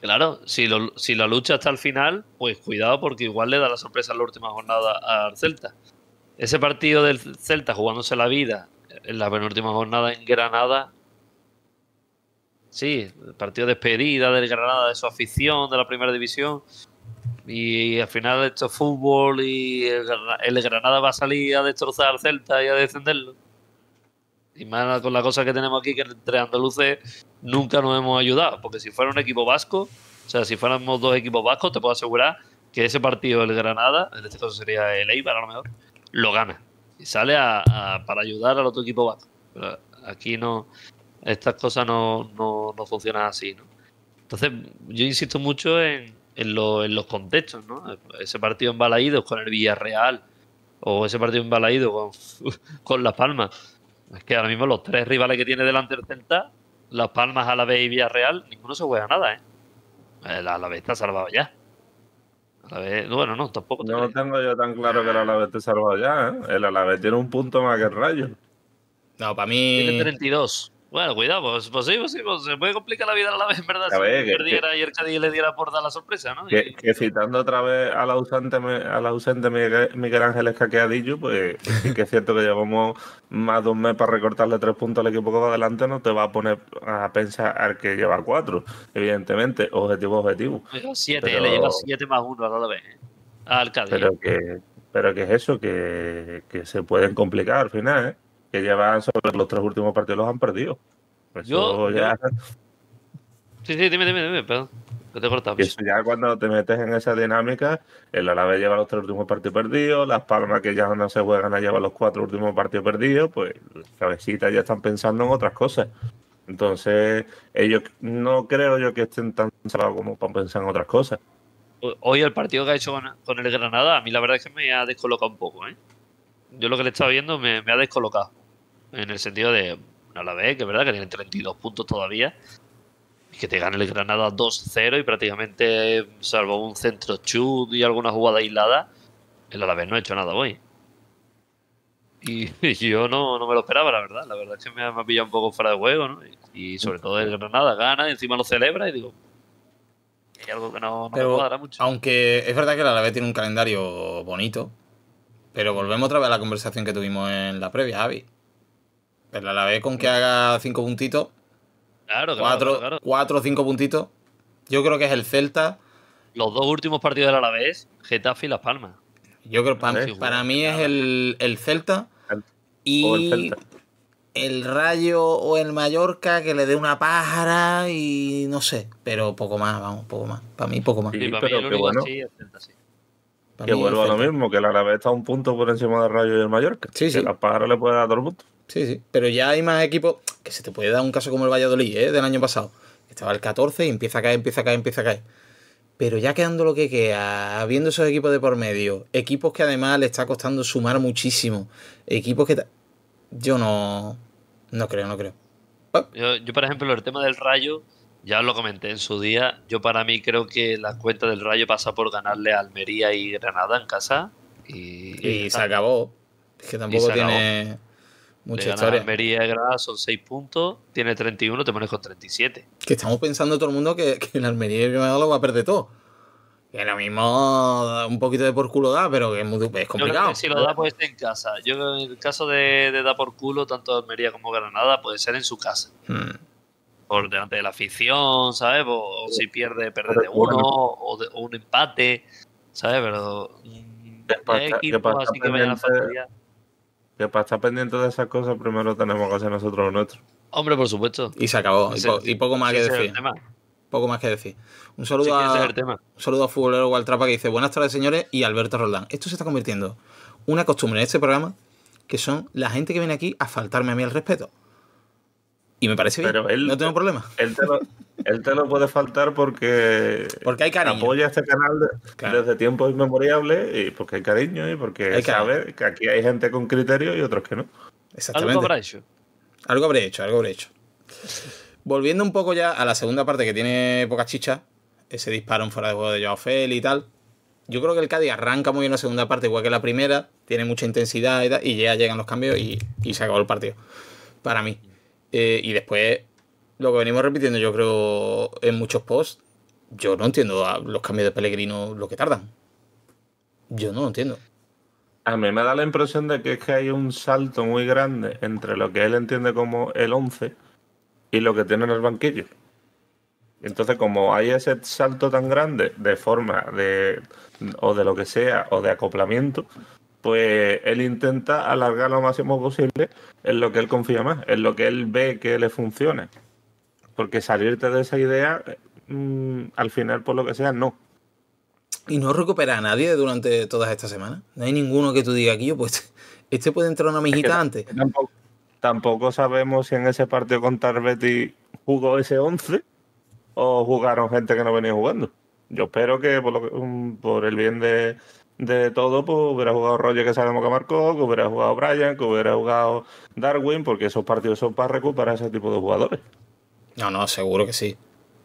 B: Claro, si, la lucha hasta el final, pues cuidado porque igual le da la sorpresa en la última jornada al Celta. Ese partido del Celta jugándose la vida en la penúltima jornada en Granada. Sí, el partido de despedida del Granada, de su afición, de la primera división. Y, al final esto es fútbol y el, Granada va a salir a destrozar Celta y a defenderlo Y más con la cosa que tenemos aquí, que entre andaluces nunca nos hemos ayudado. Porque si fuera un equipo vasco, o sea, si fuéramos dos equipos vascos, te puedo asegurar que ese partido, el Granada, en este caso sería el Eibar a lo mejor, lo gana sale a, para ayudar al otro equipo Pero aquí no, estas cosas no, no, no funcionan así, ¿no? Entonces, yo insisto mucho en, en, lo, en los contextos, ¿no? Ese partido en con el Villarreal o ese partido en con, Las Palmas. Es que ahora mismo los tres rivales que tiene delante el CENTA Las Palmas, Alavés y Villarreal, ninguno se juega nada, ¿eh? la Alavés está salvado ya bueno, no, tampoco.
C: no tengo yo tan claro que el Alavés te salvado ya, ¿eh? El Alavés tiene un punto más que el Rayo. No, para mí. Tiene
B: 32. Bueno, cuidado, pues, pues, sí, pues sí, pues se puede complicar la vida a la vez, verdad. ver, si que, perdiera y el Cádiz le diera por dar la sorpresa, ¿no? Que,
C: citando otra vez al ausente, al ausente Miguel, Ángeles Ángel pues que es cierto que llevamos más de un mes para recortarle tres puntos al equipo que va adelante, no te va a poner a pensar al que lleva cuatro, evidentemente, objetivo, objetivo.
B: Pero siete, le lleva siete más uno a la vez, ¿eh? al Cádiz. Pero ¿eh? que,
C: pero que es eso, que, que se pueden complicar al final, ¿eh? que llevan sobre los tres últimos partidos, los han perdido. Pues yo, ya...
B: Sí, sí, dime, dime, dime, perdón. Que te he Y ya
C: cuando te metes en esa dinámica, el Alavés lleva los tres últimos partidos perdidos, las Palmas que ya no se juegan a llevar los cuatro últimos partidos perdidos, pues las cabecitas ya están pensando en otras cosas. Entonces, ellos no creo yo que estén tan salados como para pensar en otras cosas.
B: Hoy el partido que ha hecho con el Granada, a mí la verdad es que me ha descolocado un poco. ¿eh? Yo lo que le estaba viendo me ha descolocado en el sentido de no la vez, que es verdad que tienen 32 puntos todavía, y que te gane el Granada 2-0 y prácticamente, salvo un centro chut y alguna jugada aislada, el Alavés no ha hecho nada hoy. Y, yo no, no, me lo esperaba, la verdad. La verdad es que me ha, pillado un poco fuera de juego, ¿no? Y, sobre todo el Granada gana, encima lo celebra y digo, hay algo que no, me cuadra mucho.
A: Aunque es verdad que el Alavés tiene un calendario bonito, pero volvemos otra vez a la conversación que tuvimos en la previa, Javi. El Alavés con que haga cinco puntitos.
B: Claro, cuatro, claro,
A: Cuatro o cinco puntitos. Yo creo que es el Celta.
B: Los dos últimos partidos del Alavés, Getafe y Las Palmas.
A: Yo creo para, para mí es el, Celta y el, Rayo o el Mallorca que le dé una pájara y no sé,
C: pero poco más, vamos, poco más. Para mí poco más. Sí, mí bueno.
B: Celta sí.
C: que vuelva a lo mismo, que el Alavés está un punto por encima del Rayo y el Mallorca. Sí, que sí. Las pájaras le puede dar todo el Sí, sí. Pero ya hay más equipos que se te puede dar un caso como el Valladolid,
A: ¿eh? Del año pasado. Estaba el 14 y empieza a caer, empieza a caer, empieza a caer. Pero ya quedando lo que queda, habiendo esos equipos de por medio, equipos que además le está costando sumar muchísimo, equipos que... Yo no... No creo, no creo.
B: Yo, por ejemplo, el tema del Rayo, ya lo comenté en su día, yo para mí creo que la cuenta del Rayo pasa por ganarle a Almería y Granada en casa.
A: Y, se acabó. Es Que tampoco tiene...
B: Mucha le Almería Granada son 6 puntos, tiene 31, te pones con 37.
A: Que estamos pensando todo el mundo que, que el Almería Granada lo va a perder todo. Que lo mismo un poquito de por culo da, pero que es, complicado. si lo da
B: puede ser en casa. Yo en el caso de, de dar por culo, tanto Almería como Granada, puede ser en su casa. Hmm. Por delante de la afición, ¿sabes? O, si pierde, perder de uno, o, un empate, ¿sabes? Pero... Mm, ¿Qué pasa, así que la
C: que para estar pendiente de esas cosas primero tenemos que hacer nosotros lo nuestro. Hombre, por supuesto. Y se acabó. y, poco más que decir. Poco más que decir. Un saludo, a, un saludo a Futbolero
A: que dice Buenas tardes, señores, y Alberto Roldán. Esto se está convirtiendo una costumbre en este programa que son la gente que viene aquí a faltarme a mí el respeto. Y me parece bien. no
C: tengo problema. Él te, lo, puede faltar porque. Porque hay cariño. Apoya este canal desde tiempos inmemoriales y porque hay cariño y porque hay sabe que aquí hay gente con criterio y otros que no.
A: Exactamente. Algo habrá hecho.
C: Algo habré hecho, algo habré hecho.
A: Volviendo un poco ya a la segunda parte que tiene poca chicha, ese disparo fuera de juego de Joao y tal. Yo creo que el Cádiz arranca muy bien la segunda parte, igual que la primera, tiene mucha intensidad y, ya llegan los cambios y, y se acabó el partido. Para mí. Eh, y después, lo que venimos repitiendo, yo creo, en muchos posts, yo no entiendo a los cambios de Pellegrino
C: lo que tardan. Yo no lo entiendo. A mí me da la impresión de que es que hay un salto muy grande entre lo que él entiende como el 11 y lo que tiene en el banquillo. Entonces, como hay ese salto tan grande de forma de, o de lo que sea, o de acoplamiento, pues él intenta alargar lo máximo posible en lo que él confía más, en lo que él ve que le funcione. Porque salirte de esa idea, mm, al final, por lo que sea, no.
A: ¿Y no recupera a nadie durante todas estas semanas? No hay ninguno que tú digas aquí, yo, pues, este puede
B: entrar una mijita antes.
C: Tampoco, sabemos si en ese partido con Betty jugó ese 11 o jugaron gente que no venía jugando. Yo espero que, por mm, el bien de, de todo, pues hubiera jugado Roger que sabemos que marcó, que hubiera jugado Brian, que hubiera jugado Darwin, porque esos partidos son para recuperar ese tipo de jugadores. No, no, seguro que sí.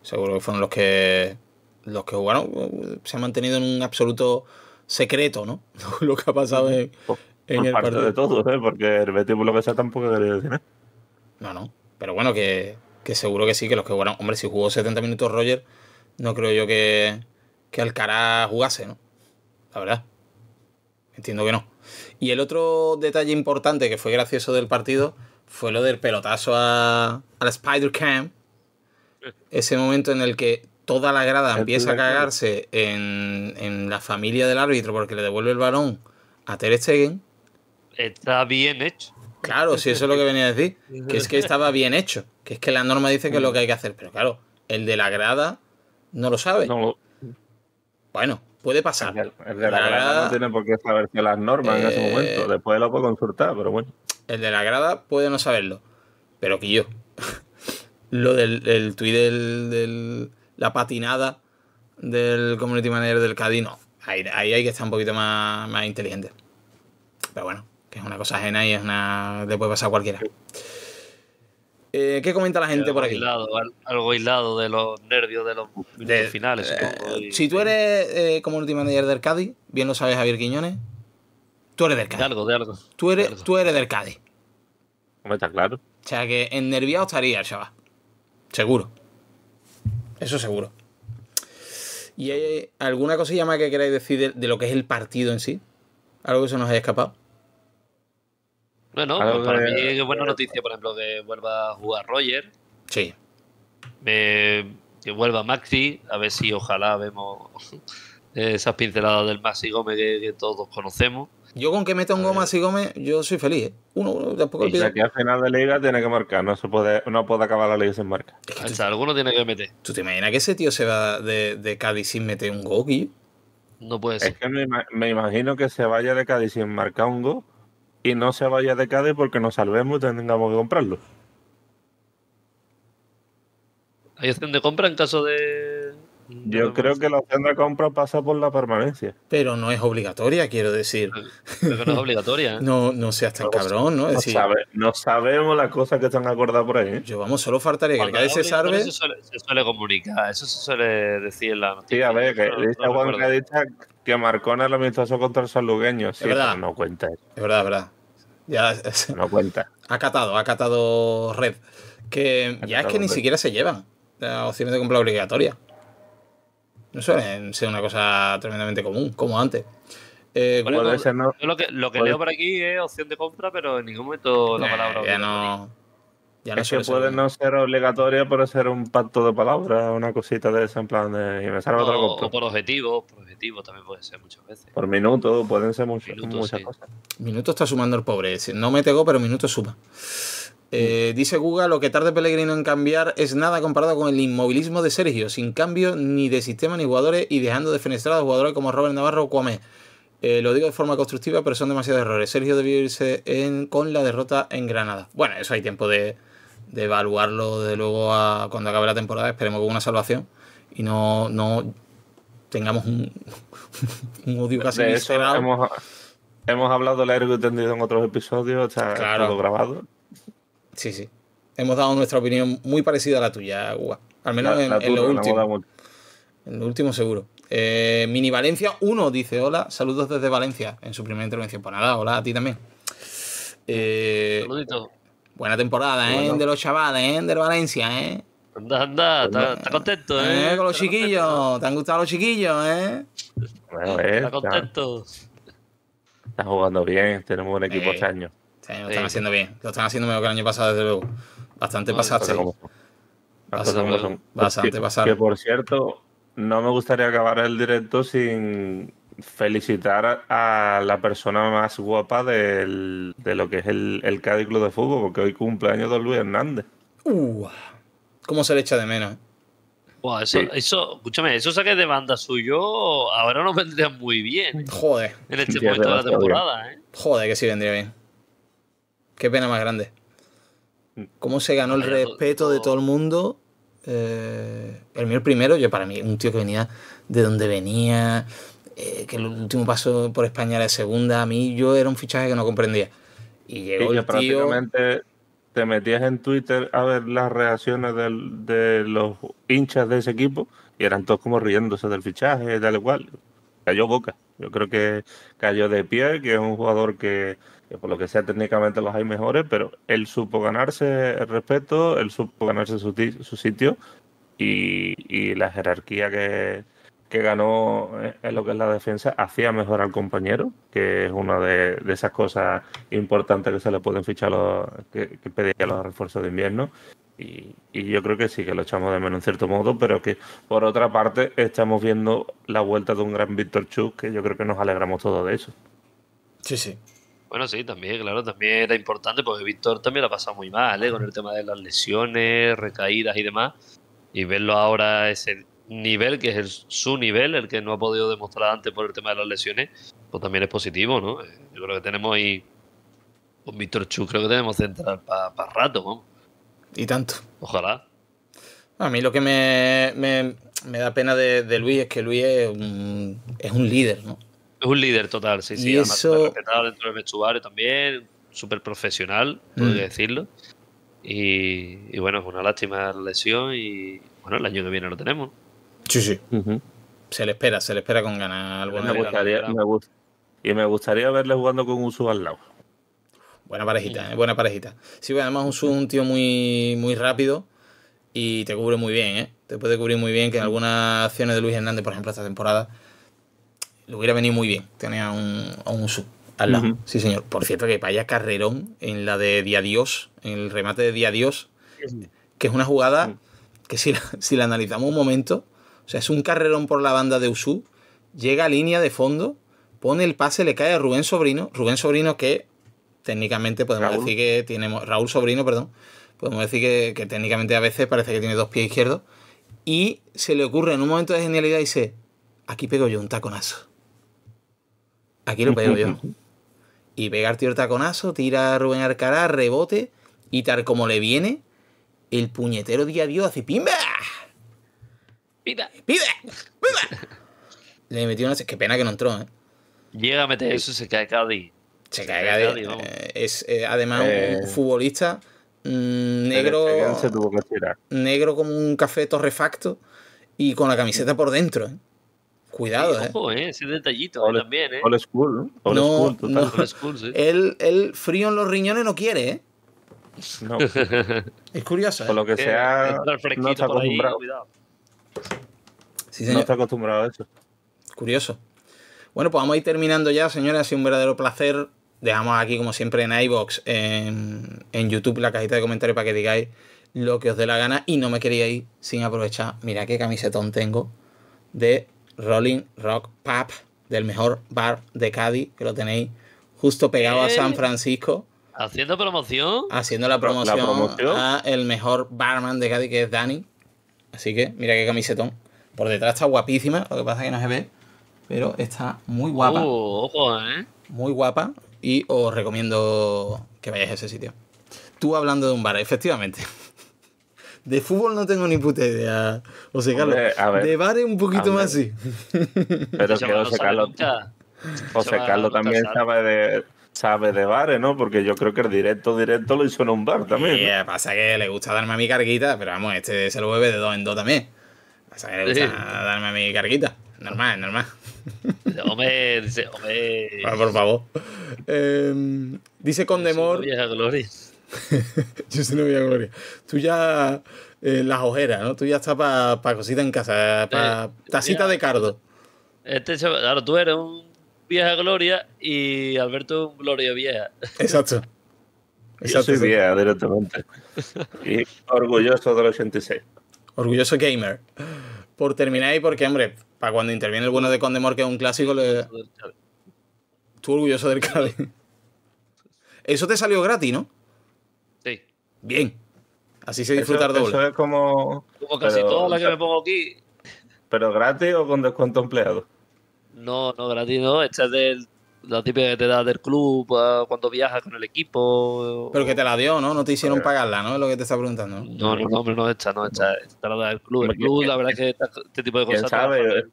C: Seguro que fueron los que los que jugaron. Se ha
A: mantenido en un absoluto secreto, ¿no? lo que ha pasado en, el partido. de todo,
C: ¿eh? porque el Betis, lo que sea, tampoco quería decir. nada No, no. Pero bueno, que, seguro
A: que sí, que los que jugaron. Hombre, si jugó 70 minutos Roger, no creo yo que, que Alcaraz jugase, ¿no? la verdad. Entiendo que no. Y el otro detalle importante que fue gracioso del partido fue lo del pelotazo a, la Spider-Cam. Ese momento en el que toda la grada empieza a cagarse en, la familia del árbitro porque le devuelve el balón a Ter Stegen. Está bien hecho. Claro, si eso es lo que venía a decir. Que es que estaba bien hecho. Que es que la norma dice que es lo que hay que hacer. Pero claro, el de la grada no lo sabe. Bueno,
C: Puede pasar. El, de la, grada, no tiene por qué saberse las normas en ese eh, momento. Después lo puedo consultar, pero bueno.
A: El de la grada puede no saberlo. Pero que yo. lo del tweet tuit del, La patinada del community manager del Cadino no. Ahí, hay que estar un poquito más, inteligente. Pero bueno, que es una cosa ajena y es una. le puede pasar a cualquiera.
B: Eh, ¿Qué comenta la gente por aquí? algo aislado de los nervios de los finales. Eh,
A: si tú eres eh, como último manager del Cádiz, bien lo sabes Javier Quiñones, tú eres del Cádiz. algo, Tú eres, Tú eres del Cádiz. está claro. O sea que ennerviado estaría el chaval. Seguro. Eso seguro. ¿Y hay alguna cosilla más que queráis decir de lo que es el partido en sí? ¿Algo que se nos haya escapado?
B: Bueno, pues para mí es buena noticia, por ejemplo, que vuelva a jugar Roger. Sí. que vuelva Maxi, a ver si ojalá vemos esas pinceladas del Maxi Gómez que, todos conocemos.
A: Yo con que meta un goma y Gómez, yo soy
C: feliz. ¿eh? Uno, tampoco el que al final de liga tiene que marcar, no se puede, no puede acabar la liga sin marcar.
B: alguno tiene que meter.
A: ¿Tú te imaginas que ese tío se va de, Cádiz sin meter un gol,
C: No puede ser. Es que me, imagino que se vaya de Cádiz sin marcar un Go y no se vaya de Cádiz porque nos salvemos y tengamos que comprarlo. ¿Hay opción de compra en caso de.? Yo creo que la opción de compra pasa por la permanencia.
A: Pero no es obligatoria,
C: quiero decir. Pero no es
A: obligatoria. ¿eh?
C: no, no seas
B: tan cabrón, ¿no? no,
C: no, sabemos las cosas que están acordadas por ahí. ¿eh? Yo vamos, solo faltaría que el se salve. Eso
B: se suele comunicar, eso se suele decir en la noticia. Sí, a ver, que dice Juan
C: que, que Marcona es amistoso contra el salugueño. es verdad. no cuenta Es verdad, es verdad.
A: Ya, se no cuenta. Ha catado, ha catado Red. Que ya es que ni siquiera se llevan las opciones de compra obligatoria. No suelen ser una cosa tremendamente común, como antes. Eh, lo que, leo por
B: aquí es opción de compra, pero en ningún momento la palabra. obligatoria. ya no. Ya no es que puede no
C: ser obligatorio, pero ser un pacto de palabras, una cosita de ese en plan de. Y me salva o, por
B: objetivo, por objetivo también puede ser muchas veces. Por
C: minuto, pueden ser muchas cosas. Minuto está sumando el pobre.
A: No me tengo pero minuto suma. Eh, dice Guga, lo que tarde Pellegrino en cambiar es nada comparado con el inmovilismo de Sergio, sin cambio ni de sistema ni jugadores y dejando de jugadores como Robert Navarro o Cuamé. Eh, lo digo de forma constructiva, pero son demasiados errores. Sergio debió irse con la derrota en Granada. Bueno, eso hay tiempo de, de evaluarlo de luego a cuando acabe la temporada, esperemos con una salvación y no, tengamos un, odio casi visceral. Hemos,
C: hemos, hablado largo y tendido en otros
A: episodios, está claro. todo grabado. Sí, sí. Hemos dado nuestra opinión muy parecida a la tuya, agua Al menos en, lo último. En lo último seguro. Eh, Mini Valencia 1 dice, hola, saludos desde Valencia en su primera intervención. Pues nada, hola a ti también. Eh, Buena temporada, ¿eh? De los chavales, ¿eh? del Valencia, ¿eh?
C: Anda, anda, pues está, contento, ¿eh?
A: eh con los chiquillos, te han gustado los chiquillos, ¿eh?
C: Bueno, eh está contento. Están jugando bien, tenemos un equipo eh, este año.
A: Sí, lo están haciendo bien, lo están haciendo mejor que el año pasado, desde luego. Bastante pasaste.
C: bastante, bastante, que por cierto, no me gustaría acabar el directo sin felicitar a la persona más guapa de lo que es el, el de Fútbol, porque hoy cumpleaños de Luis Hernández. Uh, ¿Cómo se le echa de menos? eso, pues-
B: eso, escúchame, eso saque de banda suyo ahora nos vendría muy bien. Joder. En este de la temporada, ¿eh?
A: Joder, que sí vendría bien. Qué pena más grande. ¿Cómo se ganó el respeto de todo el mundo? Eh, el mío primero, yo para mí, un tío que venía de donde venía, eh, que el último paso por España era segunda, a mí yo era un fichaje que no comprendía.
C: Y llegó el tío... te metías en Twitter a ver las reacciones del, de los hinchas de ese equipo y eran todos como riéndose del fichaje, tal y cual. Cayó Boca. Yo creo que cayó de pie, que es un jugador que, por lo que sea técnicamente los hay mejores, pero él supo ganarse el respeto, él supo ganarse su, su sitio y, y la jerarquía que, que ganó en lo que es la defensa hacía mejor al compañero, que es una de, esas cosas importantes que se le pueden fichar los, que, pedía los refuerzos de invierno. Y, yo creo que sí, que lo echamos de menos en cierto modo, pero que por otra parte estamos viendo la vuelta de un gran Víctor Chuk, que yo creo que nos alegramos todos de eso. Sí, sí.
B: Bueno, sí, también, claro, también era importante porque Víctor también lo ha pasado muy mal, ¿eh? con el tema de las lesiones, recaídas y demás. Y verlo ahora ese nivel, que es su nivel, el que no ha podido demostrar antes por el tema de las lesiones, pues también es positivo, ¿no? Eh, yo creo que tenemos ahí, con Víctor Chu, creo que tenemos entrar para rato, ¿no? Y tanto. Ojalá.
A: A mí lo que me, me, da pena de, Luis es que Luis es un, líder, ¿no?
B: Es un líder total, sí, sí. Eso... respetado dentro del vestuario también, súper profesional, podría mm. decirlo. Y, bueno, es una lástima la lesión y bueno, el año que viene lo tenemos.
C: Sí, sí. Se le espera, se le espera con ganas. Me y me gustaría verle jugando con un sub al lado.
A: Buena parejita, eh, buena parejita. Sí, bueno, además Usu es un tío muy, muy rápido y te cubre muy bien, ¿eh? Te puede cubrir muy bien, que en algunas acciones de Luis Hernández, por ejemplo, esta temporada, le hubiera venido muy bien tenía un, sub al lado. Sí, señor. Por cierto, que vaya carrerón en la de Día Dios, en el remate de Día Dios, que es una jugada que si si la analizamos un momento, o sea, es un carrerón por la banda de Usú, llega a línea de fondo, pone el pase, le cae a Rubén Sobrino. Rubén Sobrino que técnicamente podemos decir que tiene... Raúl Sobrino, perdón. Podemos decir que, técnicamente a veces parece que tiene dos pies izquierdos. Y se le ocurre en un momento de genialidad y dice, aquí pego yo un taconazo. Aquí lo pego yo. Y pega el tío taconazo, tira a Rubén Arcará, rebote, y tal como le viene, el puñetero día Dios hace ¡pimba! ¡Pida! ¡Pida! Le metió una. Qué pena que no entró, ¿eh?
B: Llega a meter eso, se cae Cádiz. Se, se cae, Cádiz. Eh, es
A: eh, además un eh. futbolista mm, negro. Negro como un café torrefacto y con la camiseta por dentro, ¿eh? Cuidado, eh
B: ojo, ¿eh? Ese detallito también, ¿eh? Old
C: school, ¿no?
B: All
A: school, school, sí. él, frío en los riñones no quiere, ¿eh?
C: No.
B: es curioso. ¿eh? lo que sea, no
A: está acostumbrado.
B: cuidado
C: no está acostumbrado a eso. Curioso.
A: Bueno, pues vamos a ir terminando ya, señores. Ha sido un verdadero placer. Dejamos aquí, como siempre, en iBox, en, YouTube, la cajita de comentarios para que digáis lo que os dé la gana. Y no me ir sin aprovechar. Mira qué camisetón tengo de Rolling Rock Pub, del mejor bar de Cádiz, que lo tenéis justo pegado a eh. San Francisco.
B: ¿Haciendo promoción? Haciendo la promoción, ¿La promoción? a
A: el mejor barman de Cádiz, que es Dani. Así que mira qué camisetón. Por detrás está guapísima, lo que pasa es que no se ve, pero está muy guapa. Oh, ojo, ¿eh? Muy guapa y os recomiendo que vayáis a ese sitio. Tú hablando de un bar, efectivamente. De fútbol no tengo ni puta idea, José Carlos. a ver, de bares un poquito más sí. Pero que
C: José Carlos,
B: José Carlos también estaba
C: de, sabe de bares, ¿no? Porque yo creo que el directo, directo lo hizo en un bar también. pasa que le gusta darme a mi carguita, pero vamos, este
A: se lo bebe de dos en dos también. Pasa que le gusta darme a mi carguita. Normal, normal. Hombre, dice, hombre. Ah, por favor. Em, dice Condemor.
B: Yo Gloria.
A: yo soy a Gloria. Tú ya. Eh, las ojeras, ¿no? Tú ya estás para cosita cositas en casa, para eh, tacita de cardo.
B: Este claro, tú eres un vieja gloria y Alberto gloria vieja.
A: Exacto.
C: Exacto. Yo soy vieja directamente. Y orgulloso del 86.
A: Orgulloso gamer. Por terminar y porque, hombre, para cuando interviene el bueno de Condemor, que es un clásico, le... tú orgulloso del Cali. Eso te
C: salió gratis, ¿no? Sí. Bien. Así se disfruta el doble. Eso es como...
B: casi todas las que me pongo aquí.
C: ¿Pero gratis o con descuento empleado?
B: No, no, gratis no. Esta es del, la típica que te da del club ah, cuando viajas con el equipo. Pero que te la dio, ¿no? No te
A: hicieron pagarla, ¿no? Es lo que te está preguntando.
B: No, no, no, hombre, no, esta no, esta, está la del club. El club, la verdad que este tipo de cosas. ¿eh? ¿Quién sabe?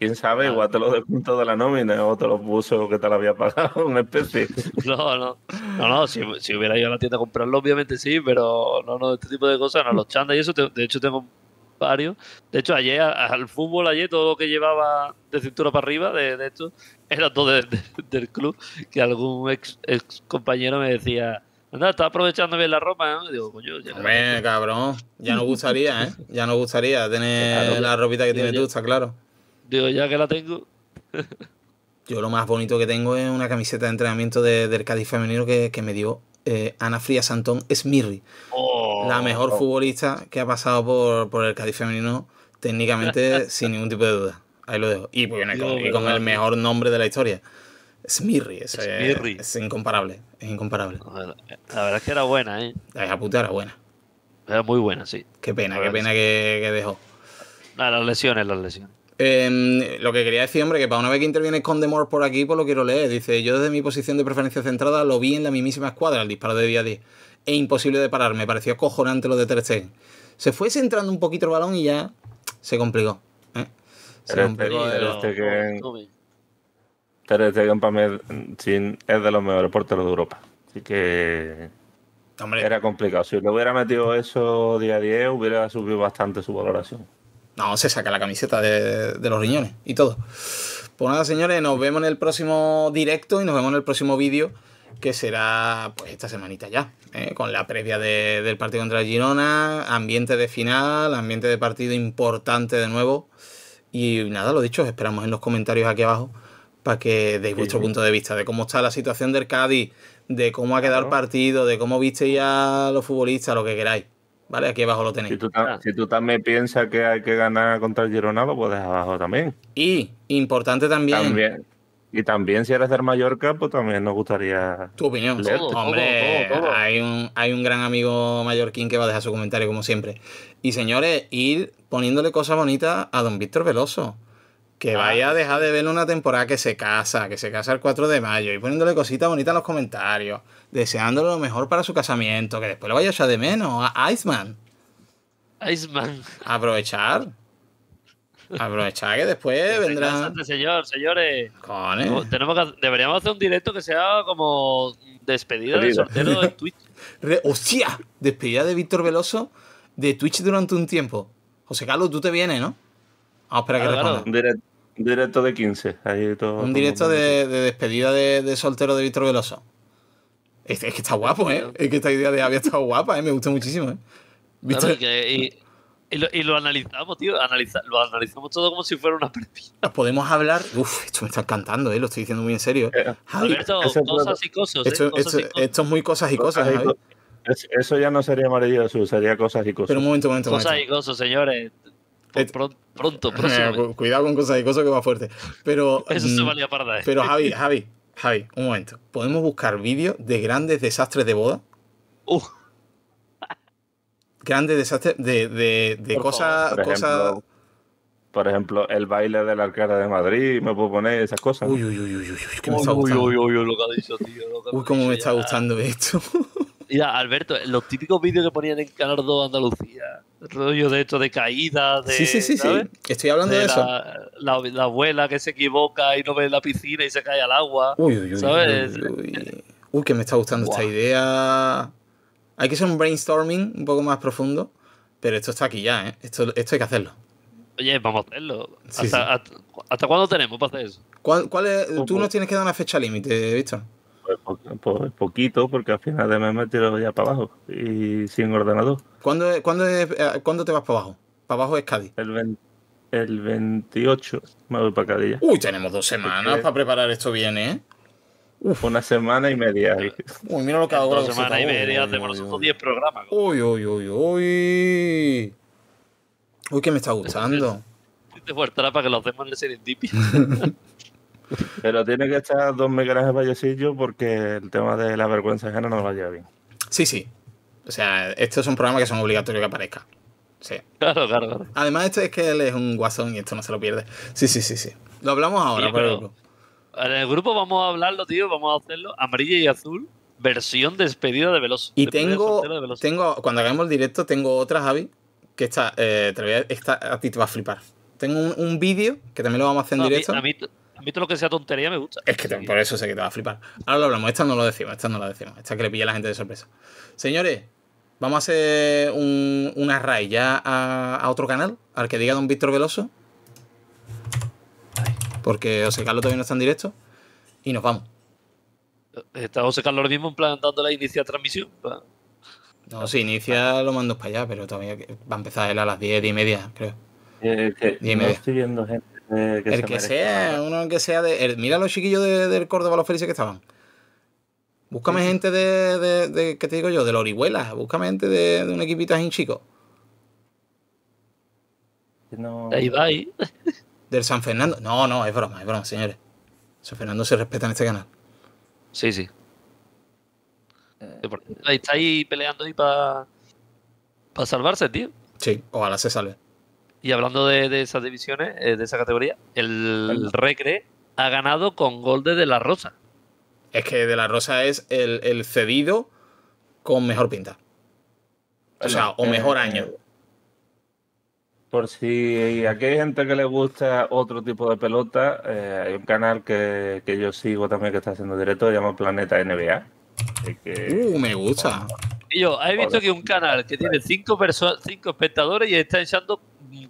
B: ¿Quién sabe? Igual te
C: lo descuento de la nómina o te lo puso que te la había pagado, una especie.
B: No, no. No, no, si, si, hubiera ido a la tienda a comprarlo, obviamente sí, pero no, no, este tipo de cosas, no, los chandas y eso, de hecho tengo varios. De hecho, ayer al fútbol, ayer todo lo que llevaba de cintura para arriba, de, de hecho, era todo del club, que algún ex, ex compañero me decía... Anda, está aprovechando bien la ropa, Digo, coño, ya cabrón, ya no gustaría, ¿eh?
A: Ya no gustaría tener la ropita que tienes tú, está
B: claro. Digo, ya que la tengo.
A: Yo lo más bonito que tengo es una camiseta de entrenamiento del Cádiz femenino que, me dio eh, Ana Fría Santón Smirri.
B: Oh, la oh, mejor oh.
A: futbolista que ha pasado por, el Cádiz femenino técnicamente sin ningún tipo de duda. Ahí lo dejo. Y, con, el mejor nombre de la historia. Smirri, es, Smirri. Es, incomparable, es incomparable. La verdad es que era buena, ¿eh? La puta era buena. Era muy buena, sí. Qué pena, qué pena que, dejó. las lesiones, las lesiones. Em, lo que quería decir, hombre, que para una vez que interviene demor por aquí, pues lo quiero leer. Dice, yo desde mi posición de preferencia centrada lo vi en la mismísima escuadra, el disparo de día a día e imposible de parar. Me pareció cojonante lo de Ter Stegen. Se fue centrando un poquito el balón y ya
C: se complicó. ¿eh? Se Ter Stegen para mí es de los mejores porteros de Europa. Así que era complicado. Si le hubiera metido eso día a día, hubiera subido bastante su valoración.
A: No, se saca la camiseta de los riñones y todo. Pues nada, señores, nos vemos en el próximo directo y nos vemos en el próximo vídeo que será pues esta semanita ya, ¿eh? con la previa del partido contra Girona, ambiente de final, ambiente de partido importante de nuevo. Y nada, lo dicho, esperamos en los comentarios aquí abajo para que deis vuestro punto de vista de cómo está la situación del Cádiz, de cómo ha quedado el partido, de cómo visteis a los futbolistas, lo que queráis. ¿Vale? Aquí abajo lo tenéis.
C: Si tú, también piensas que hay que ganar contra el Girona, lo puedes abajo también. Y, importante también. También y también si eres del Mallorca, pues también nos gustaría. Tu opinión. Todo, Hombre,
A: Hay, un, hay un gran amigo mallorquín que va a dejar su comentario como siempre. Y señores, ir poniéndole cosas bonitas a don Víctor Veloso. Que ah, vaya a dejar de ver una temporada que se casa, que se casa el 4 de mayo, y poniéndole cositas bonitas en los comentarios, deseándole lo mejor para su casamiento, que después lo vaya a echar de menos a Iceman.
B: Iceman. Aprovechar. Aprovechad que después vendrán. señor, señores. Tenemos deberíamos hacer un directo que sea como despedida de soltero
A: de Twitch. ¡Hostia! Despedida de Víctor Veloso de Twitch durante un tiempo. José Carlos, tú te vienes, ¿no?
C: Vamos a esperar que responda. Un directo de 15. un directo
A: de, despedida de, soltero de Víctor Veloso. Es, que está guapo, ¿eh? Es que esta idea de había está guapa, ¿eh? Me gusta muchísimo, ¿eh?
B: Y lo, analizamos, tío. lo analizamos todo como si fuera una
A: nos Podemos hablar. Uf, esto me está encantando, ¿eh? Lo estoy diciendo muy en serio. Eh, Javi, eh, cosas y cosas. Esto, es
C: muy cosas y cosas, Javi. Eso ya no sería maravilloso sería cosas y cosas. Pero un momento, un momento. Cosas
B: y cosas, señores.
A: Pronto, eh, pronto, Cuidado con cosas y cosas que va fuerte. Pero. Eso se mm, valía para parda. Pero Javi, Javi, Javi, un momento. ¿Podemos buscar vídeos de grandes
C: desastres de boda? Uf. Que han de, de, de cosas. Por, ejemplo, el baile de la arcada de Madrid, me puedo poner esas cosas. Uy, uy, uy, uy, uy, que me uy, está uy, uy, uy, uy, lo que ha dicho,
B: tío. Uy, cómo me está gustando esto. Mira, Alberto, los típicos vídeos que ponían en Canal 2 Andalucía, rollo de esto de caída, de. Sí, sí, sí, sí. Estoy hablando de, eso. La, abuela que se equivoca y no ve la piscina y se cae al agua. Uy, uy,
A: uy. Uy, que me está gustando esta idea. Hay que hacer un brainstorming un poco más profundo, pero esto está aquí
B: ya, ¿eh? Esto, esto hay que hacerlo. Oye, vamos a hacerlo. ¿Hasta, cuándo tenemos para hacer eso?
A: ¿Cuál, es, pues tú no pues- nos tienes que dar una fecha límite, Víctor.
C: Pues, poquito, porque al final de mes me ya para abajo y sin ordenador. ¿Cuándo, cuándo, eh, ¿cuándo te vas para abajo? Para abajo es Cádiz. El 28 me voy para Cádiz. Uy, tenemos dos semanas para
A: preparar esto bien, ¿eh?
C: Fue Una semana y media. Uy, mira lo que
B: hago. Una semana y media, hacemos nosotros 10 programas.
A: Uy, uy, uy, uy.
C: Uy, que me está gustando.
B: Te fuertará para que los demás ser serendipia.
C: Pero tiene que estar dos de payasillo porque el tema de la vergüenza ajena no va a llevar bien. Sí, sí.
A: O sea, estos
C: son programas que son obligatorios que aparezcan.
A: Sí.
B: Claro, claro,
A: Además, este es que él es un guasón y esto no se lo pierde. Sí, sí, sí, sí.
B: Lo hablamos ahora, pero en el grupo vamos a hablarlo, tío, vamos a hacerlo. Amarilla y azul, versión despedida de Veloso. Y tengo,
A: tengo, cuando hagamos el directo, tengo otra, Javi, que está, eh, a, a ti te va a flipar. Tengo un, vídeo que también lo vamos a hacer en directo. A mí, todo lo que sea tontería me gusta. Es que por eso sé que te va a flipar. Ahora lo hablamos, esta no lo decimos, esta no la decimos. Esta que le pilla a la gente de sorpresa. Señores, vamos a hacer un, array ya a, otro canal, al que diga don Víctor Veloso porque José Carlos todavía no está en directo y nos vamos.
B: ¿Está José Carlos ahora mismo en plan dándole transmisión?
A: No, si inicia lo mando para allá, pero todavía va a empezar él a las 10, y media, creo. Eh, y media. estoy viendo gente eh, El que
B: sea,
A: uno que sea de. mira los chiquillos de, del Córdoba, los felices que estaban. Búscame gente de, de, ¿Qué te digo yo? De la Orihuela. Búscame gente de, un equipito así chico. Ahí va, ahí del San Fernando. No, no, es broma, es broma, señores. San Fernando se respeta en este canal. Sí, sí.
B: Eh, ahí está ahí peleando ahí para salvarse, tío. Sí, ojalá se salve. Y hablando de, esas divisiones, eh, de esa categoría, el, Recre ha ganado con gol de De La Rosa. Es que De La Rosa es el, el
A: cedido
C: con mejor pinta.
A: O sea, o mejor eh, año.
C: Por si aquí hay gente que le gusta otro tipo de pelota, eh, hay un canal que, yo sigo también que está haciendo directo, se llama Planeta NBA. uh, me gusta.
B: Y yo, he visto que un canal que tiene cinco, cinco espectadores y está echando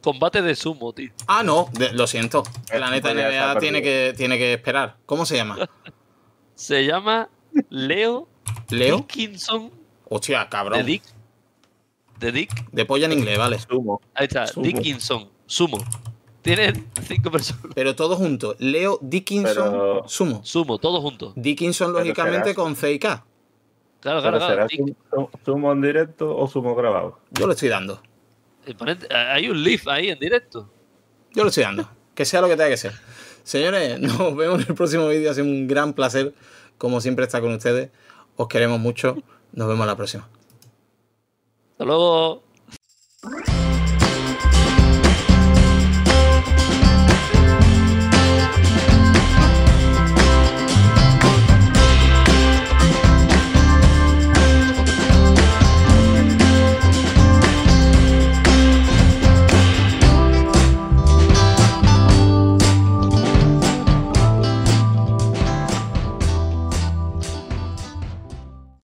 B: combate de sumo, tío. Ah, no, lo siento. Planeta NBA tiene
A: que, tiene que esperar. ¿Cómo se llama? se llama Leo. Leo.
B: Dickinson.
A: Hostia, cabrón de Dick. De polla en inglés, vale. Sumo. Ahí está, Dickinson, Sumo. Tienen cinco personas. Pero todos juntos Leo Dickinson, Sumo. Sumo, todo junto. Dickinson, lógicamente, con C
C: Claro, claro, ¿Sumo en directo o sumo grabado? Yo
A: lo estoy dando.
B: Hay un live ahí en directo.
A: Yo lo estoy dando. Que sea lo que tenga que ser. Señores, nos vemos en el próximo vídeo. Ha sido un gran placer, como siempre, estar con ustedes. Os queremos mucho. Nos vemos la próxima.
B: Hasta luego.